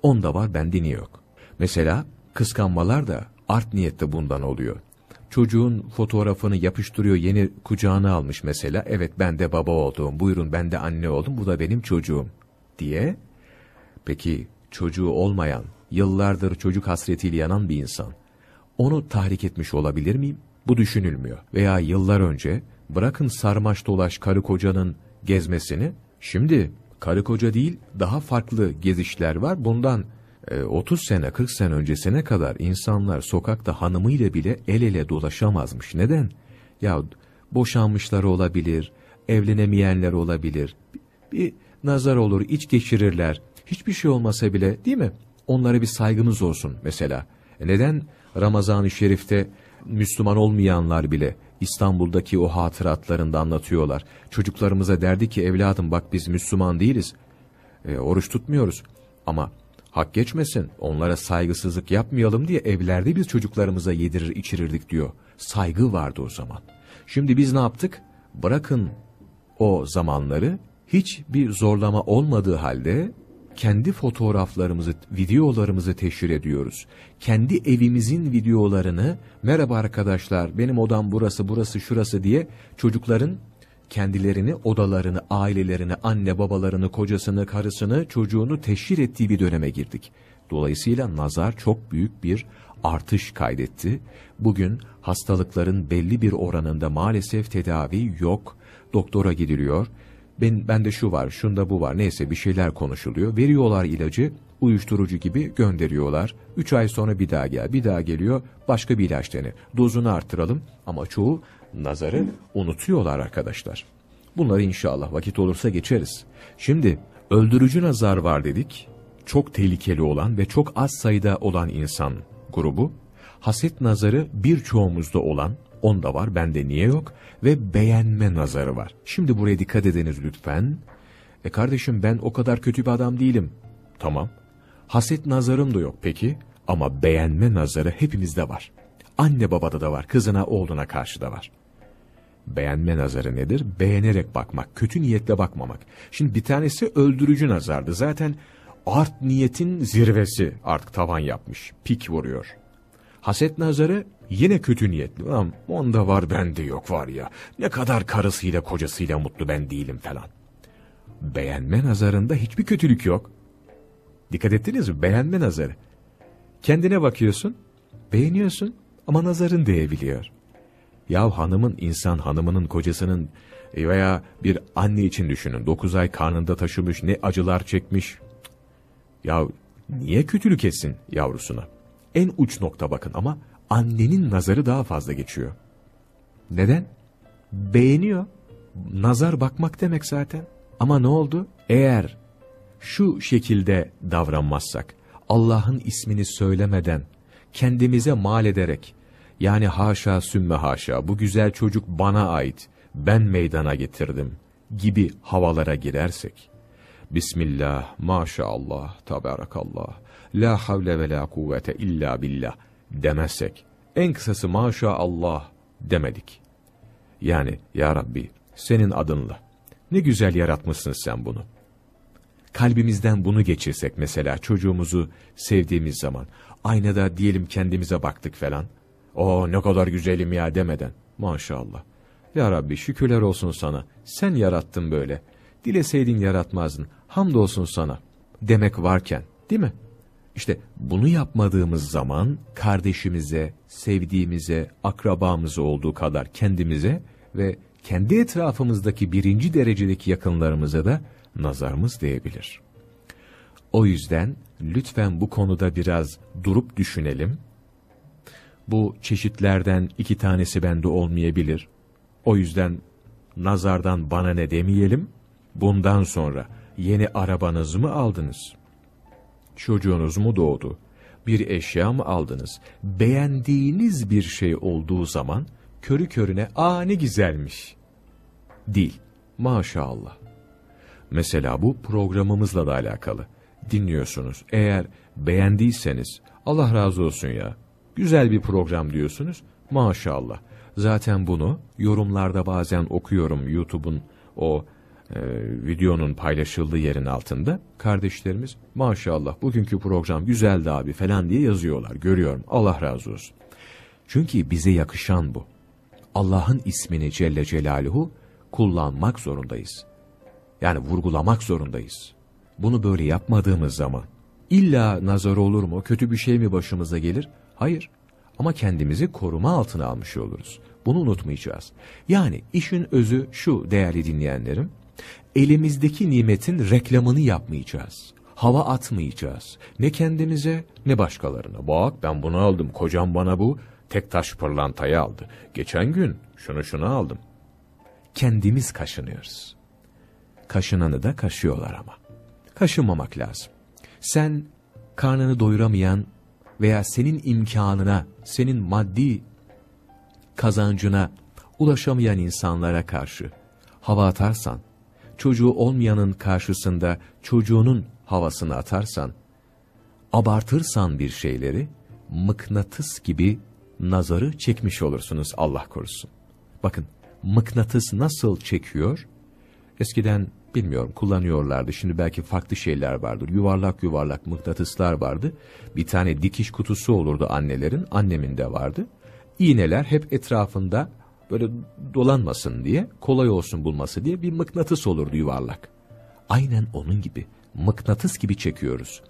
Onda var, bende niye yok? Mesela kıskanmalar da art niyette bundan oluyor çocuğun fotoğrafını yapıştırıyor yeni kucağına almış mesela. Evet ben de baba oldum buyurun ben de anne oldum bu da benim çocuğum diye. Peki çocuğu olmayan yıllardır çocuk hasretiyle yanan bir insan onu tahrik etmiş olabilir miyim? Bu düşünülmüyor. Veya yıllar önce bırakın sarmaş dolaş karı kocanın gezmesini şimdi karı koca değil daha farklı gezişler var bundan 30 ee, sene 40 sene öncesine kadar insanlar sokakta hanımıyla bile el ele dolaşamazmış. Neden? Ya boşanmışlar olabilir, evlenemeyenler olabilir, bir nazar olur, iç geçirirler. Hiçbir şey olmasa bile değil mi? Onlara bir saygımız olsun mesela. E neden Ramazan-ı Şerif'te Müslüman olmayanlar bile İstanbul'daki o hatıratlarında anlatıyorlar. Çocuklarımıza derdi ki evladım bak biz Müslüman değiliz. E, oruç tutmuyoruz ama hak geçmesin, onlara saygısızlık yapmayalım diye evlerde biz çocuklarımıza yedirir içirirdik diyor. Saygı vardı o zaman. Şimdi biz ne yaptık? Bırakın o zamanları hiçbir zorlama olmadığı halde kendi fotoğraflarımızı, videolarımızı teşhir ediyoruz. Kendi evimizin videolarını merhaba arkadaşlar benim odam burası burası şurası diye çocukların kendilerini, odalarını, ailelerini, anne babalarını, kocasını, karısını, çocuğunu teşhir ettiği bir döneme girdik. Dolayısıyla nazar çok büyük bir artış kaydetti. Bugün hastalıkların belli bir oranında maalesef tedavi yok. Doktora gidiliyor. Ben, de şu var, şunda bu var neyse bir şeyler konuşuluyor. Veriyorlar ilacı, uyuşturucu gibi gönderiyorlar. Üç ay sonra bir daha gel, bir daha geliyor, başka bir ilaç dene. Dozunu arttıralım ama çoğu nazarı unutuyorlar arkadaşlar. Bunları inşallah vakit olursa geçeriz. Şimdi öldürücü nazar var dedik. Çok tehlikeli olan ve çok az sayıda olan insan grubu. Haset nazarı birçoğumuzda olan, onda var bende niye yok ve beğenme nazarı var. Şimdi buraya dikkat ediniz lütfen. E kardeşim ben o kadar kötü bir adam değilim. Tamam. Haset nazarım da yok peki ama beğenme nazarı hepimizde var. Anne babada da var, kızına oğluna karşı da var. Beğenme nazarı nedir? Beğenerek bakmak, kötü niyetle bakmamak. Şimdi bir tanesi öldürücü nazardı. Zaten art niyetin zirvesi artık tavan yapmış. Pik vuruyor. Haset nazarı yine kötü niyetli. Ama onda var bende yok var ya. Ne kadar karısıyla kocasıyla mutlu ben değilim falan. Beğenme nazarında hiçbir kötülük yok. Dikkat ettiniz mi? Beğenme nazarı. Kendine bakıyorsun, beğeniyorsun ama nazarın değebiliyor. Ya hanımın insan hanımının kocasının e, veya bir anne için düşünün. 9 ay karnında taşımış ne acılar çekmiş. Ya niye kötülük etsin yavrusuna? En uç nokta bakın ama annenin nazarı daha fazla geçiyor. Neden? Beğeniyor. Nazar bakmak demek zaten. Ama ne oldu? Eğer şu şekilde davranmazsak, Allah'ın ismini söylemeden, kendimize mal ederek, yani haşa sümme haşa bu güzel çocuk bana ait, ben meydana getirdim gibi havalara girersek, Bismillah, maşallah, tabarakallah, la havle ve la kuvvete illa billah demezsek, en kısası maşallah demedik. Yani ya Rabbi senin adınla ne güzel yaratmışsın sen bunu. Kalbimizden bunu geçirsek mesela çocuğumuzu sevdiğimiz zaman aynada diyelim kendimize baktık falan o oh, ne kadar güzelim ya demeden. Maşallah. Ya Rabbi şükürler olsun sana. Sen yarattın böyle. Dileseydin yaratmazdın. Hamdolsun sana. Demek varken değil mi? İşte bunu yapmadığımız zaman kardeşimize, sevdiğimize, akrabamıza olduğu kadar kendimize ve kendi etrafımızdaki birinci derecedeki yakınlarımıza da nazarımız değebilir. O yüzden lütfen bu konuda biraz durup düşünelim bu çeşitlerden iki tanesi bende olmayabilir. O yüzden nazardan bana ne demeyelim. Bundan sonra yeni arabanız mı aldınız? Çocuğunuz mu doğdu? Bir eşya mı aldınız? Beğendiğiniz bir şey olduğu zaman körü körüne aa ne güzelmiş. Dil Maşallah. Mesela bu programımızla da alakalı. Dinliyorsunuz. Eğer beğendiyseniz Allah razı olsun ya Güzel bir program diyorsunuz. Maşallah. Zaten bunu yorumlarda bazen okuyorum YouTube'un o e, videonun paylaşıldığı yerin altında. Kardeşlerimiz maşallah bugünkü program güzeldi abi falan diye yazıyorlar. Görüyorum. Allah razı olsun. Çünkü bize yakışan bu. Allah'ın ismini Celle Celaluhu kullanmak zorundayız. Yani vurgulamak zorundayız. Bunu böyle yapmadığımız zaman illa nazar olur mu, kötü bir şey mi başımıza gelir? Hayır ama kendimizi koruma altına almış oluruz. Bunu unutmayacağız. Yani işin özü şu değerli dinleyenlerim. Elimizdeki nimetin reklamını yapmayacağız. Hava atmayacağız. Ne kendimize ne başkalarına. Bak ben bunu aldım. Kocam bana bu tek taş pırlantayı aldı. Geçen gün şunu şunu aldım. Kendimiz kaşınıyoruz. Kaşınanı da kaşıyorlar ama. Kaşınmamak lazım. Sen karnını doyuramayan veya senin imkanına, senin maddi kazancına ulaşamayan insanlara karşı hava atarsan, çocuğu olmayanın karşısında çocuğunun havasını atarsan, abartırsan bir şeyleri, mıknatıs gibi nazarı çekmiş olursunuz Allah korusun. Bakın, mıknatıs nasıl çekiyor? Eskiden bilmiyorum kullanıyorlardı. Şimdi belki farklı şeyler vardır. Yuvarlak yuvarlak mıknatıslar vardı. Bir tane dikiş kutusu olurdu annelerin. Annemin de vardı. İğneler hep etrafında böyle dolanmasın diye, kolay olsun bulması diye bir mıknatıs olurdu yuvarlak. Aynen onun gibi mıknatıs gibi çekiyoruz.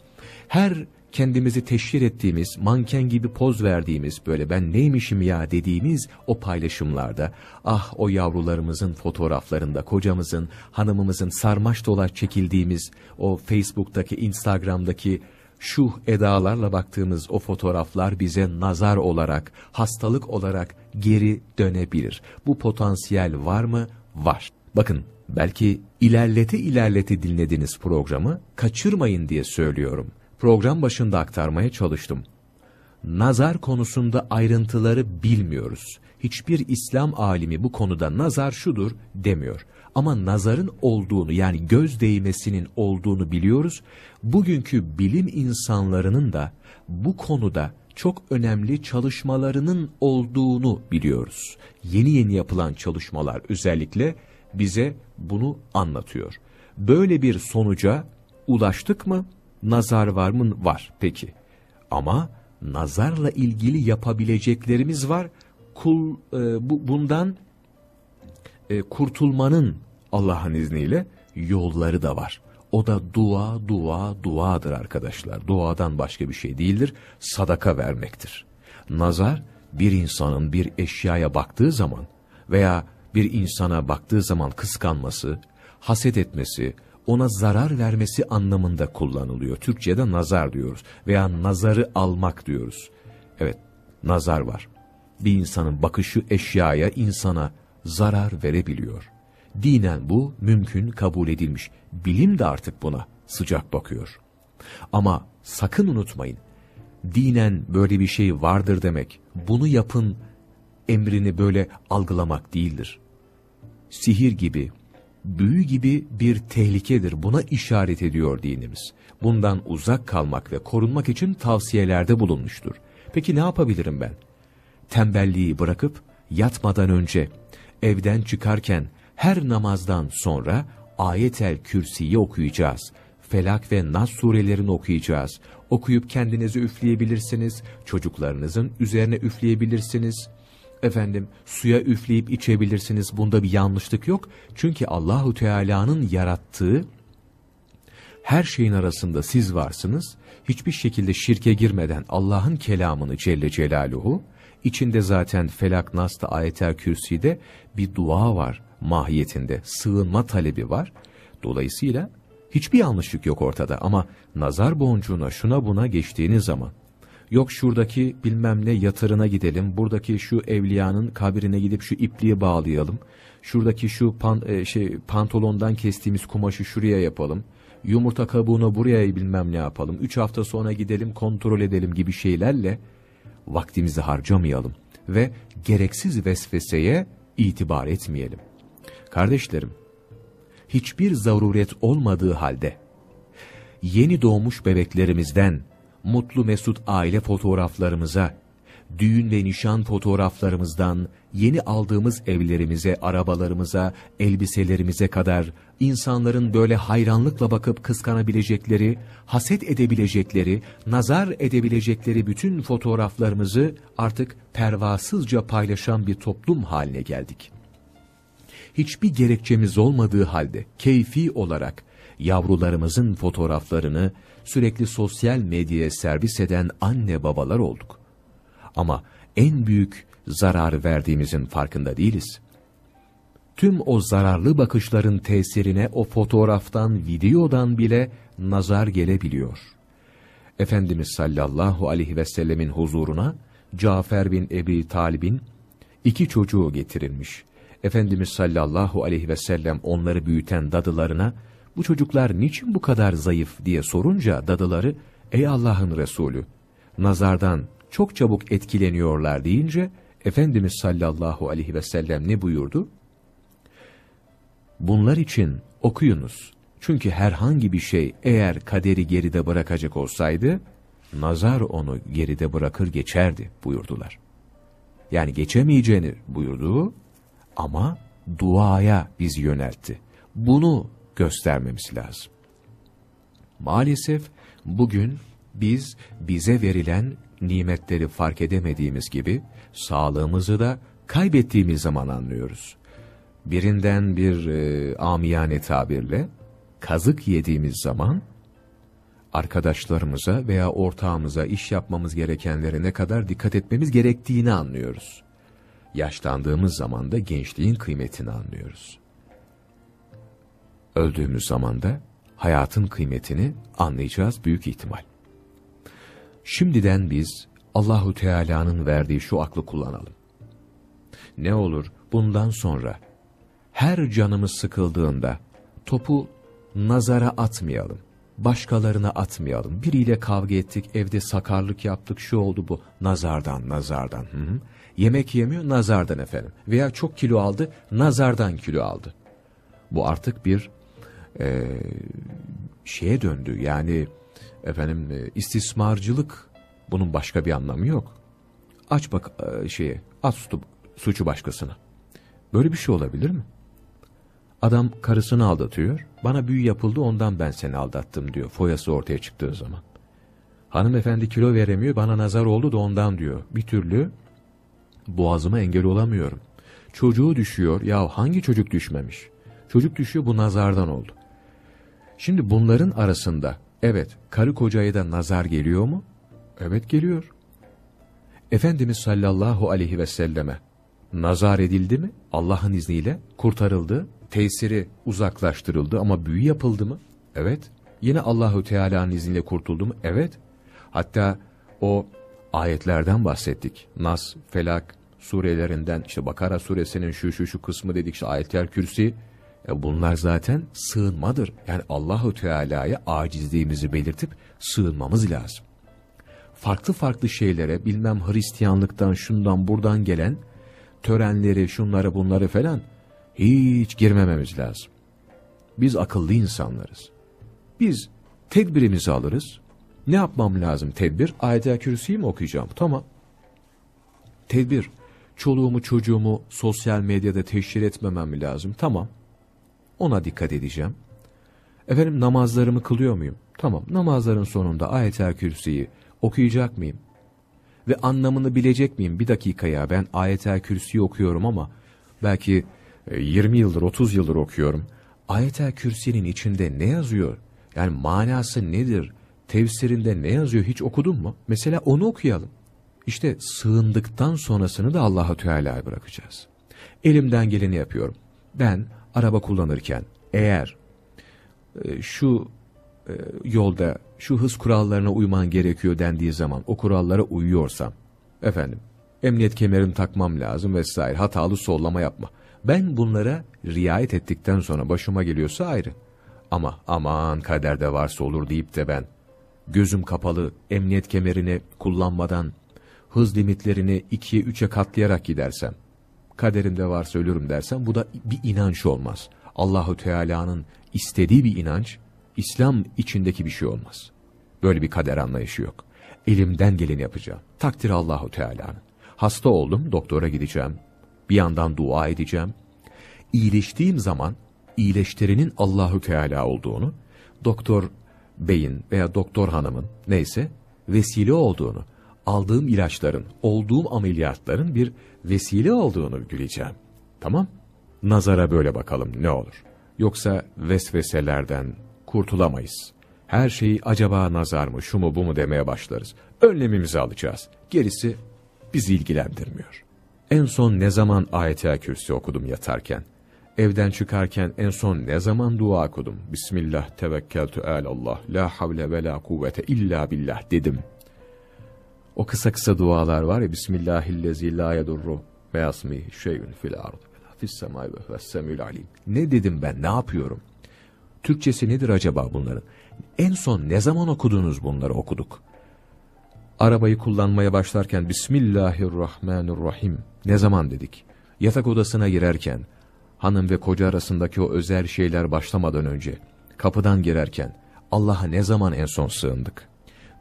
Her kendimizi teşhir ettiğimiz, manken gibi poz verdiğimiz, böyle ben neymişim ya dediğimiz o paylaşımlarda, ah o yavrularımızın fotoğraflarında, kocamızın, hanımımızın sarmaş dolar çekildiğimiz, o Facebook'taki, Instagram'daki şu edalarla baktığımız o fotoğraflar bize nazar olarak, hastalık olarak geri dönebilir. Bu potansiyel var mı? Var. Bakın belki ilerleti ilerleti dinlediniz programı, kaçırmayın diye söylüyorum.'' program başında aktarmaya çalıştım. Nazar konusunda ayrıntıları bilmiyoruz. Hiçbir İslam alimi bu konuda nazar şudur demiyor. Ama nazarın olduğunu yani göz değmesinin olduğunu biliyoruz. Bugünkü bilim insanlarının da bu konuda çok önemli çalışmalarının olduğunu biliyoruz. Yeni yeni yapılan çalışmalar özellikle bize bunu anlatıyor. Böyle bir sonuca ulaştık mı Nazar var mı? Var. Peki. Ama nazarla ilgili yapabileceklerimiz var. Kul e, bu bundan e, kurtulmanın Allah'ın izniyle yolları da var. O da dua, dua, duadır arkadaşlar. Duadan başka bir şey değildir. Sadaka vermektir. Nazar bir insanın bir eşyaya baktığı zaman veya bir insana baktığı zaman kıskanması, haset etmesi, ona zarar vermesi anlamında kullanılıyor. Türkçe'de nazar diyoruz veya nazarı almak diyoruz. Evet, nazar var. Bir insanın bakışı eşyaya, insana zarar verebiliyor. Dinen bu mümkün kabul edilmiş. Bilim de artık buna sıcak bakıyor. Ama sakın unutmayın, dinen böyle bir şey vardır demek, bunu yapın emrini böyle algılamak değildir. Sihir gibi, büyü gibi bir tehlikedir. Buna işaret ediyor dinimiz. Bundan uzak kalmak ve korunmak için tavsiyelerde bulunmuştur. Peki ne yapabilirim ben? Tembelliği bırakıp yatmadan önce, evden çıkarken her namazdan sonra ayetel kürsiyi okuyacağız. Felak ve Nas surelerini okuyacağız. Okuyup kendinizi üfleyebilirsiniz, çocuklarınızın üzerine üfleyebilirsiniz. Efendim suya üfleyip içebilirsiniz. Bunda bir yanlışlık yok. Çünkü Allahu Teala'nın yarattığı her şeyin arasında siz varsınız. Hiçbir şekilde şirke girmeden Allah'ın kelamını Celle Celaluhu içinde zaten Felak Nas'ta Ayetel Kürsi'de bir dua var mahiyetinde. Sığınma talebi var. Dolayısıyla hiçbir yanlışlık yok ortada ama nazar boncuğuna şuna buna geçtiğiniz zaman Yok şuradaki bilmem ne yatırına gidelim, buradaki şu evliyanın kabrine gidip şu ipliği bağlayalım, şuradaki şu pan, e, şey pantolondan kestiğimiz kumaşı şuraya yapalım, yumurta kabuğunu buraya bilmem ne yapalım, üç hafta sonra gidelim kontrol edelim gibi şeylerle vaktimizi harcamayalım ve gereksiz vesveseye itibar etmeyelim. Kardeşlerim, hiçbir zaruret olmadığı halde yeni doğmuş bebeklerimizden mutlu mesut aile fotoğraflarımıza, düğün ve nişan fotoğraflarımızdan yeni aldığımız evlerimize, arabalarımıza, elbiselerimize kadar insanların böyle hayranlıkla bakıp kıskanabilecekleri, haset edebilecekleri, nazar edebilecekleri bütün fotoğraflarımızı artık pervasızca paylaşan bir toplum haline geldik. Hiçbir gerekçemiz olmadığı halde keyfi olarak yavrularımızın fotoğraflarını sürekli sosyal medyaya servis eden anne babalar olduk. Ama en büyük zarar verdiğimizin farkında değiliz. Tüm o zararlı bakışların tesirine o fotoğraftan, videodan bile nazar gelebiliyor. Efendimiz sallallahu aleyhi ve sellemin huzuruna Cafer bin Ebi Talib'in iki çocuğu getirilmiş. Efendimiz sallallahu aleyhi ve sellem onları büyüten dadılarına bu çocuklar niçin bu kadar zayıf diye sorunca dadıları ey Allah'ın Resulü nazardan çok çabuk etkileniyorlar deyince Efendimiz sallallahu aleyhi ve sellem ne buyurdu? Bunlar için okuyunuz. Çünkü herhangi bir şey eğer kaderi geride bırakacak olsaydı, nazar onu geride bırakır geçerdi buyurdular. Yani geçemeyeceğini buyurdu ama duaya biz yöneltti. Bunu göstermemiz lazım. Maalesef bugün biz bize verilen nimetleri fark edemediğimiz gibi sağlığımızı da kaybettiğimiz zaman anlıyoruz. Birinden bir e, amiyane tabirle kazık yediğimiz zaman arkadaşlarımıza veya ortağımıza iş yapmamız gerekenlere ne kadar dikkat etmemiz gerektiğini anlıyoruz. Yaşlandığımız zaman da gençliğin kıymetini anlıyoruz. Öldüğümüz zaman da hayatın kıymetini anlayacağız büyük ihtimal. Şimdiden biz Allahu Teala'nın verdiği şu aklı kullanalım. Ne olur bundan sonra her canımız sıkıldığında topu nazara atmayalım. Başkalarına atmayalım. Biriyle kavga ettik, evde sakarlık yaptık, şu oldu bu. Nazardan, nazardan. Hı -hı. Yemek yemiyor, nazardan efendim. Veya çok kilo aldı, nazardan kilo aldı. Bu artık bir e, şeye döndü. Yani efendim e, istismarcılık bunun başka bir anlamı yok. Aç bak e, şeye, at su, suçu başkasına. Böyle bir şey olabilir mi? Adam karısını aldatıyor. Bana büyü yapıldı ondan ben seni aldattım diyor foyası ortaya çıktığı zaman. Hanımefendi kilo veremiyor bana nazar oldu da ondan diyor. Bir türlü boğazıma engel olamıyorum. Çocuğu düşüyor ya hangi çocuk düşmemiş? Çocuk düşüyor bu nazardan oldu. Şimdi bunların arasında evet karı kocaya da nazar geliyor mu? Evet geliyor. Efendimiz sallallahu aleyhi ve selleme nazar edildi mi? Allah'ın izniyle kurtarıldı, tesiri uzaklaştırıldı ama büyü yapıldı mı? Evet. Yine Allahü Teala'nın izniyle kurtuldu mu? Evet. Hatta o ayetlerden bahsettik. Nas, Felak surelerinden işte Bakara suresinin şu şu şu kısmı dedik işte ayetler kürsi e bunlar zaten sığınmadır. Yani Allahu Teala'ya acizliğimizi belirtip sığınmamız lazım. Farklı farklı şeylere bilmem Hristiyanlıktan şundan buradan gelen törenleri şunları bunları falan hiç girmememiz lazım. Biz akıllı insanlarız. Biz tedbirimizi alırız. Ne yapmam lazım tedbir? Ayet-i Kürsü'yü mi okuyacağım? Tamam. Tedbir. Çoluğumu çocuğumu sosyal medyada teşhir etmemem lazım. Tamam. Ona dikkat edeceğim. Efendim namazlarımı kılıyor muyum? Tamam namazların sonunda ayet-el kürsüyü okuyacak mıyım? Ve anlamını bilecek miyim? Bir dakika ya ben ayet-el kürsüyü okuyorum ama belki 20 e, yıldır 30 yıldır okuyorum. Ayet-el kürsünün içinde ne yazıyor? Yani manası nedir? Tefsirinde ne yazıyor hiç okudun mu? Mesela onu okuyalım. İşte sığındıktan sonrasını da Allah'a Teala'ya bırakacağız. Elimden geleni yapıyorum. Ben araba kullanırken eğer e, şu e, yolda şu hız kurallarına uyman gerekiyor dendiği zaman o kurallara uyuyorsam efendim emniyet kemerim takmam lazım vesaire hatalı sollama yapma. Ben bunlara riayet ettikten sonra başıma geliyorsa ayrı. Ama aman kaderde varsa olur deyip de ben gözüm kapalı emniyet kemerini kullanmadan hız limitlerini 2'ye 3'e katlayarak gidersem kaderimde varsa ölürüm dersen bu da bir inanç olmaz. Allahu Teala'nın istediği bir inanç İslam içindeki bir şey olmaz. Böyle bir kader anlayışı yok. Elimden geleni yapacağım. Takdir Allahu Teala'nın. Hasta oldum, doktora gideceğim. Bir yandan dua edeceğim. İyileştiğim zaman iyileştirinin Allahu Teala olduğunu, doktor beyin veya doktor hanımın neyse vesile olduğunu, aldığım ilaçların, olduğum ameliyatların bir vesile olduğunu güleceğim. Tamam? Nazara böyle bakalım ne olur. Yoksa vesveselerden kurtulamayız. Her şeyi acaba nazar mı, şu mu, bu mu demeye başlarız. Önlemimizi alacağız. Gerisi bizi ilgilendirmiyor. En son ne zaman ayet-i kürsü okudum yatarken? Evden çıkarken en son ne zaman dua okudum? Bismillah tevekkeltü alallah, la havle ve la kuvvete illa billah dedim.'' O kısa kısa dualar var ya Bismillahillezî ve yasmihi şeyün fil ardı fissemâi ve fessemül Ne dedim ben ne yapıyorum? Türkçesi nedir acaba bunların? En son ne zaman okudunuz bunları okuduk? Arabayı kullanmaya başlarken Bismillahirrahmanirrahim ne zaman dedik? Yatak odasına girerken, hanım ve koca arasındaki o özel şeyler başlamadan önce, kapıdan girerken Allah'a ne zaman en son sığındık?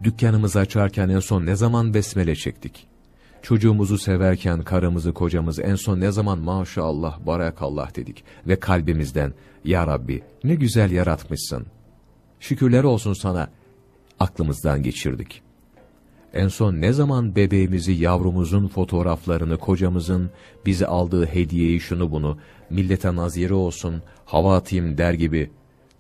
Dükkanımızı açarken en son ne zaman besmele çektik? Çocuğumuzu severken karımızı kocamızı en son ne zaman maşallah barakallah dedik ve kalbimizden Ya Rabbi ne güzel yaratmışsın. Şükürler olsun sana aklımızdan geçirdik. En son ne zaman bebeğimizi, yavrumuzun fotoğraflarını, kocamızın bize aldığı hediyeyi şunu bunu, millete naziri olsun, hava atayım der gibi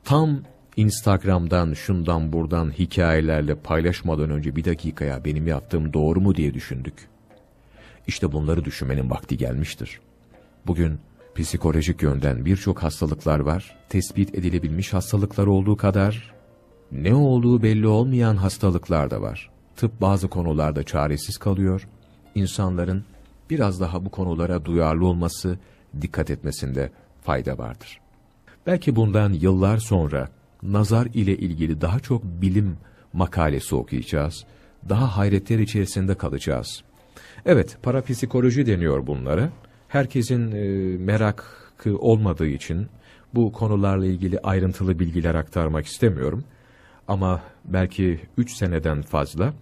tam Instagram'dan şundan buradan hikayelerle paylaşmadan önce bir dakikaya benim yaptığım doğru mu diye düşündük. İşte bunları düşünmenin vakti gelmiştir. Bugün psikolojik yönden birçok hastalıklar var, tespit edilebilmiş hastalıklar olduğu kadar ne olduğu belli olmayan hastalıklar da var. Tıp bazı konularda çaresiz kalıyor, İnsanların biraz daha bu konulara duyarlı olması, dikkat etmesinde fayda vardır. Belki bundan yıllar sonra nazar ile ilgili daha çok bilim makalesi okuyacağız. Daha hayretler içerisinde kalacağız. Evet, parapsikoloji deniyor bunlara. Herkesin e, merakı olmadığı için bu konularla ilgili ayrıntılı bilgiler aktarmak istemiyorum. Ama belki 3 seneden fazla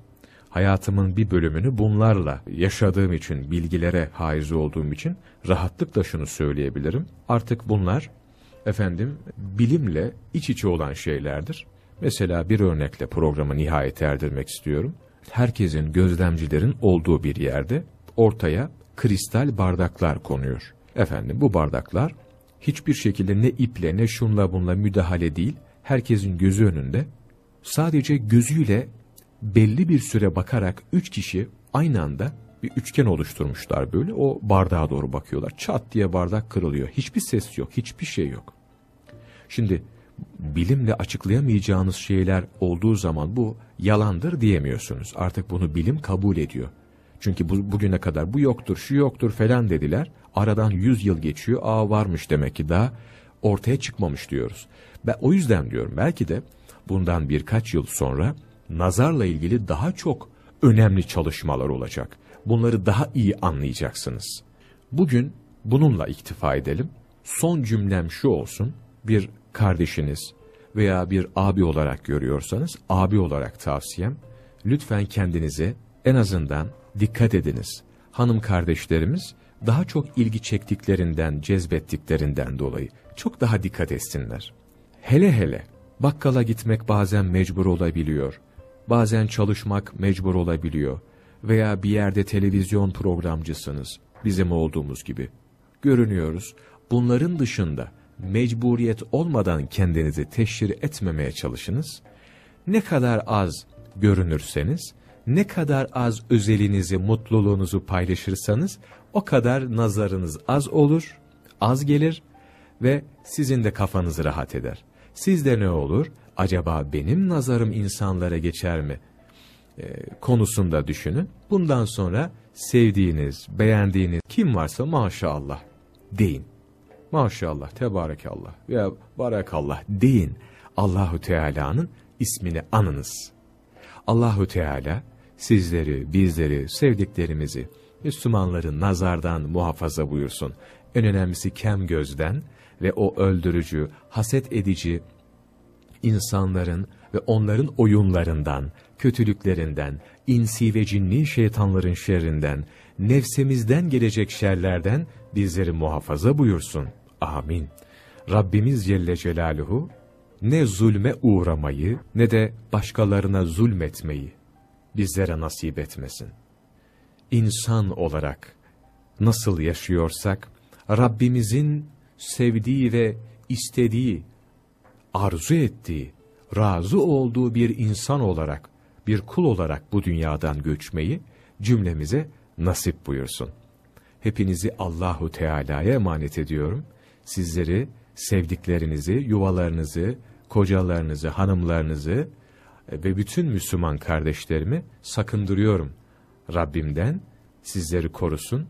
hayatımın bir bölümünü bunlarla yaşadığım için, bilgilere haiz olduğum için rahatlıkla şunu söyleyebilirim. Artık bunlar efendim bilimle iç içe olan şeylerdir. Mesela bir örnekle programı nihayet erdirmek istiyorum. Herkesin gözlemcilerin olduğu bir yerde ortaya kristal bardaklar konuyor. Efendim bu bardaklar hiçbir şekilde ne iple ne şunla bunla müdahale değil, herkesin gözü önünde sadece gözüyle belli bir süre bakarak üç kişi aynı anda bir üçgen oluşturmuşlar böyle. O bardağa doğru bakıyorlar. Çat diye bardak kırılıyor. Hiçbir ses yok, hiçbir şey yok. Şimdi bilimle açıklayamayacağınız şeyler olduğu zaman bu yalandır diyemiyorsunuz. Artık bunu bilim kabul ediyor. Çünkü bu, bugüne kadar bu yoktur, şu yoktur falan dediler. Aradan 100 yıl geçiyor. Aa varmış demek ki daha ortaya çıkmamış diyoruz. Ben o yüzden diyorum belki de bundan birkaç yıl sonra nazarla ilgili daha çok önemli çalışmalar olacak bunları daha iyi anlayacaksınız. Bugün bununla iktifa edelim. Son cümlem şu olsun. Bir kardeşiniz veya bir abi olarak görüyorsanız abi olarak tavsiyem lütfen kendinize en azından dikkat ediniz. Hanım kardeşlerimiz daha çok ilgi çektiklerinden, cezbettiklerinden dolayı çok daha dikkat etsinler. Hele hele bakkala gitmek bazen mecbur olabiliyor. Bazen çalışmak mecbur olabiliyor veya bir yerde televizyon programcısınız. Bizim olduğumuz gibi. Görünüyoruz. Bunların dışında mecburiyet olmadan kendinizi teşhir etmemeye çalışınız. Ne kadar az görünürseniz, ne kadar az özelinizi, mutluluğunuzu paylaşırsanız o kadar nazarınız az olur, az gelir ve sizin de kafanız rahat eder. Sizde ne olur? Acaba benim nazarım insanlara geçer mi e, konusunda düşünün. Bundan sonra sevdiğiniz, beğendiğiniz kim varsa maşallah deyin. Maşallah, tebarekallah veya barakallah deyin. Allahu Teala'nın ismini anınız. Allahu Teala sizleri, bizleri, sevdiklerimizi Müslümanları nazardan muhafaza buyursun. En önemlisi kem gözden ve o öldürücü, haset edici insanların ve onların oyunlarından, kötülüklerinden, insi ve cinni şeytanların şerrinden, nefsemizden gelecek şerlerden bizleri muhafaza buyursun. Amin. Rabbimiz Celle Celaluhu ne zulme uğramayı ne de başkalarına zulmetmeyi bizlere nasip etmesin. İnsan olarak nasıl yaşıyorsak Rabbimizin sevdiği ve istediği, arzu ettiği, razı olduğu bir insan olarak bir kul olarak bu dünyadan göçmeyi cümlemize nasip buyursun. Hepinizi Allahu Teala'ya emanet ediyorum. Sizleri, sevdiklerinizi, yuvalarınızı, kocalarınızı, hanımlarınızı e, ve bütün Müslüman kardeşlerimi sakındırıyorum. Rabbimden sizleri korusun,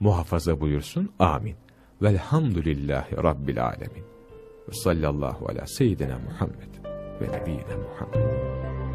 muhafaza buyursun. Amin. Velhamdülillahi Rabbil Alemin. Sallallahu ala seyyidina Muhammed ve nebiyina Muhammed.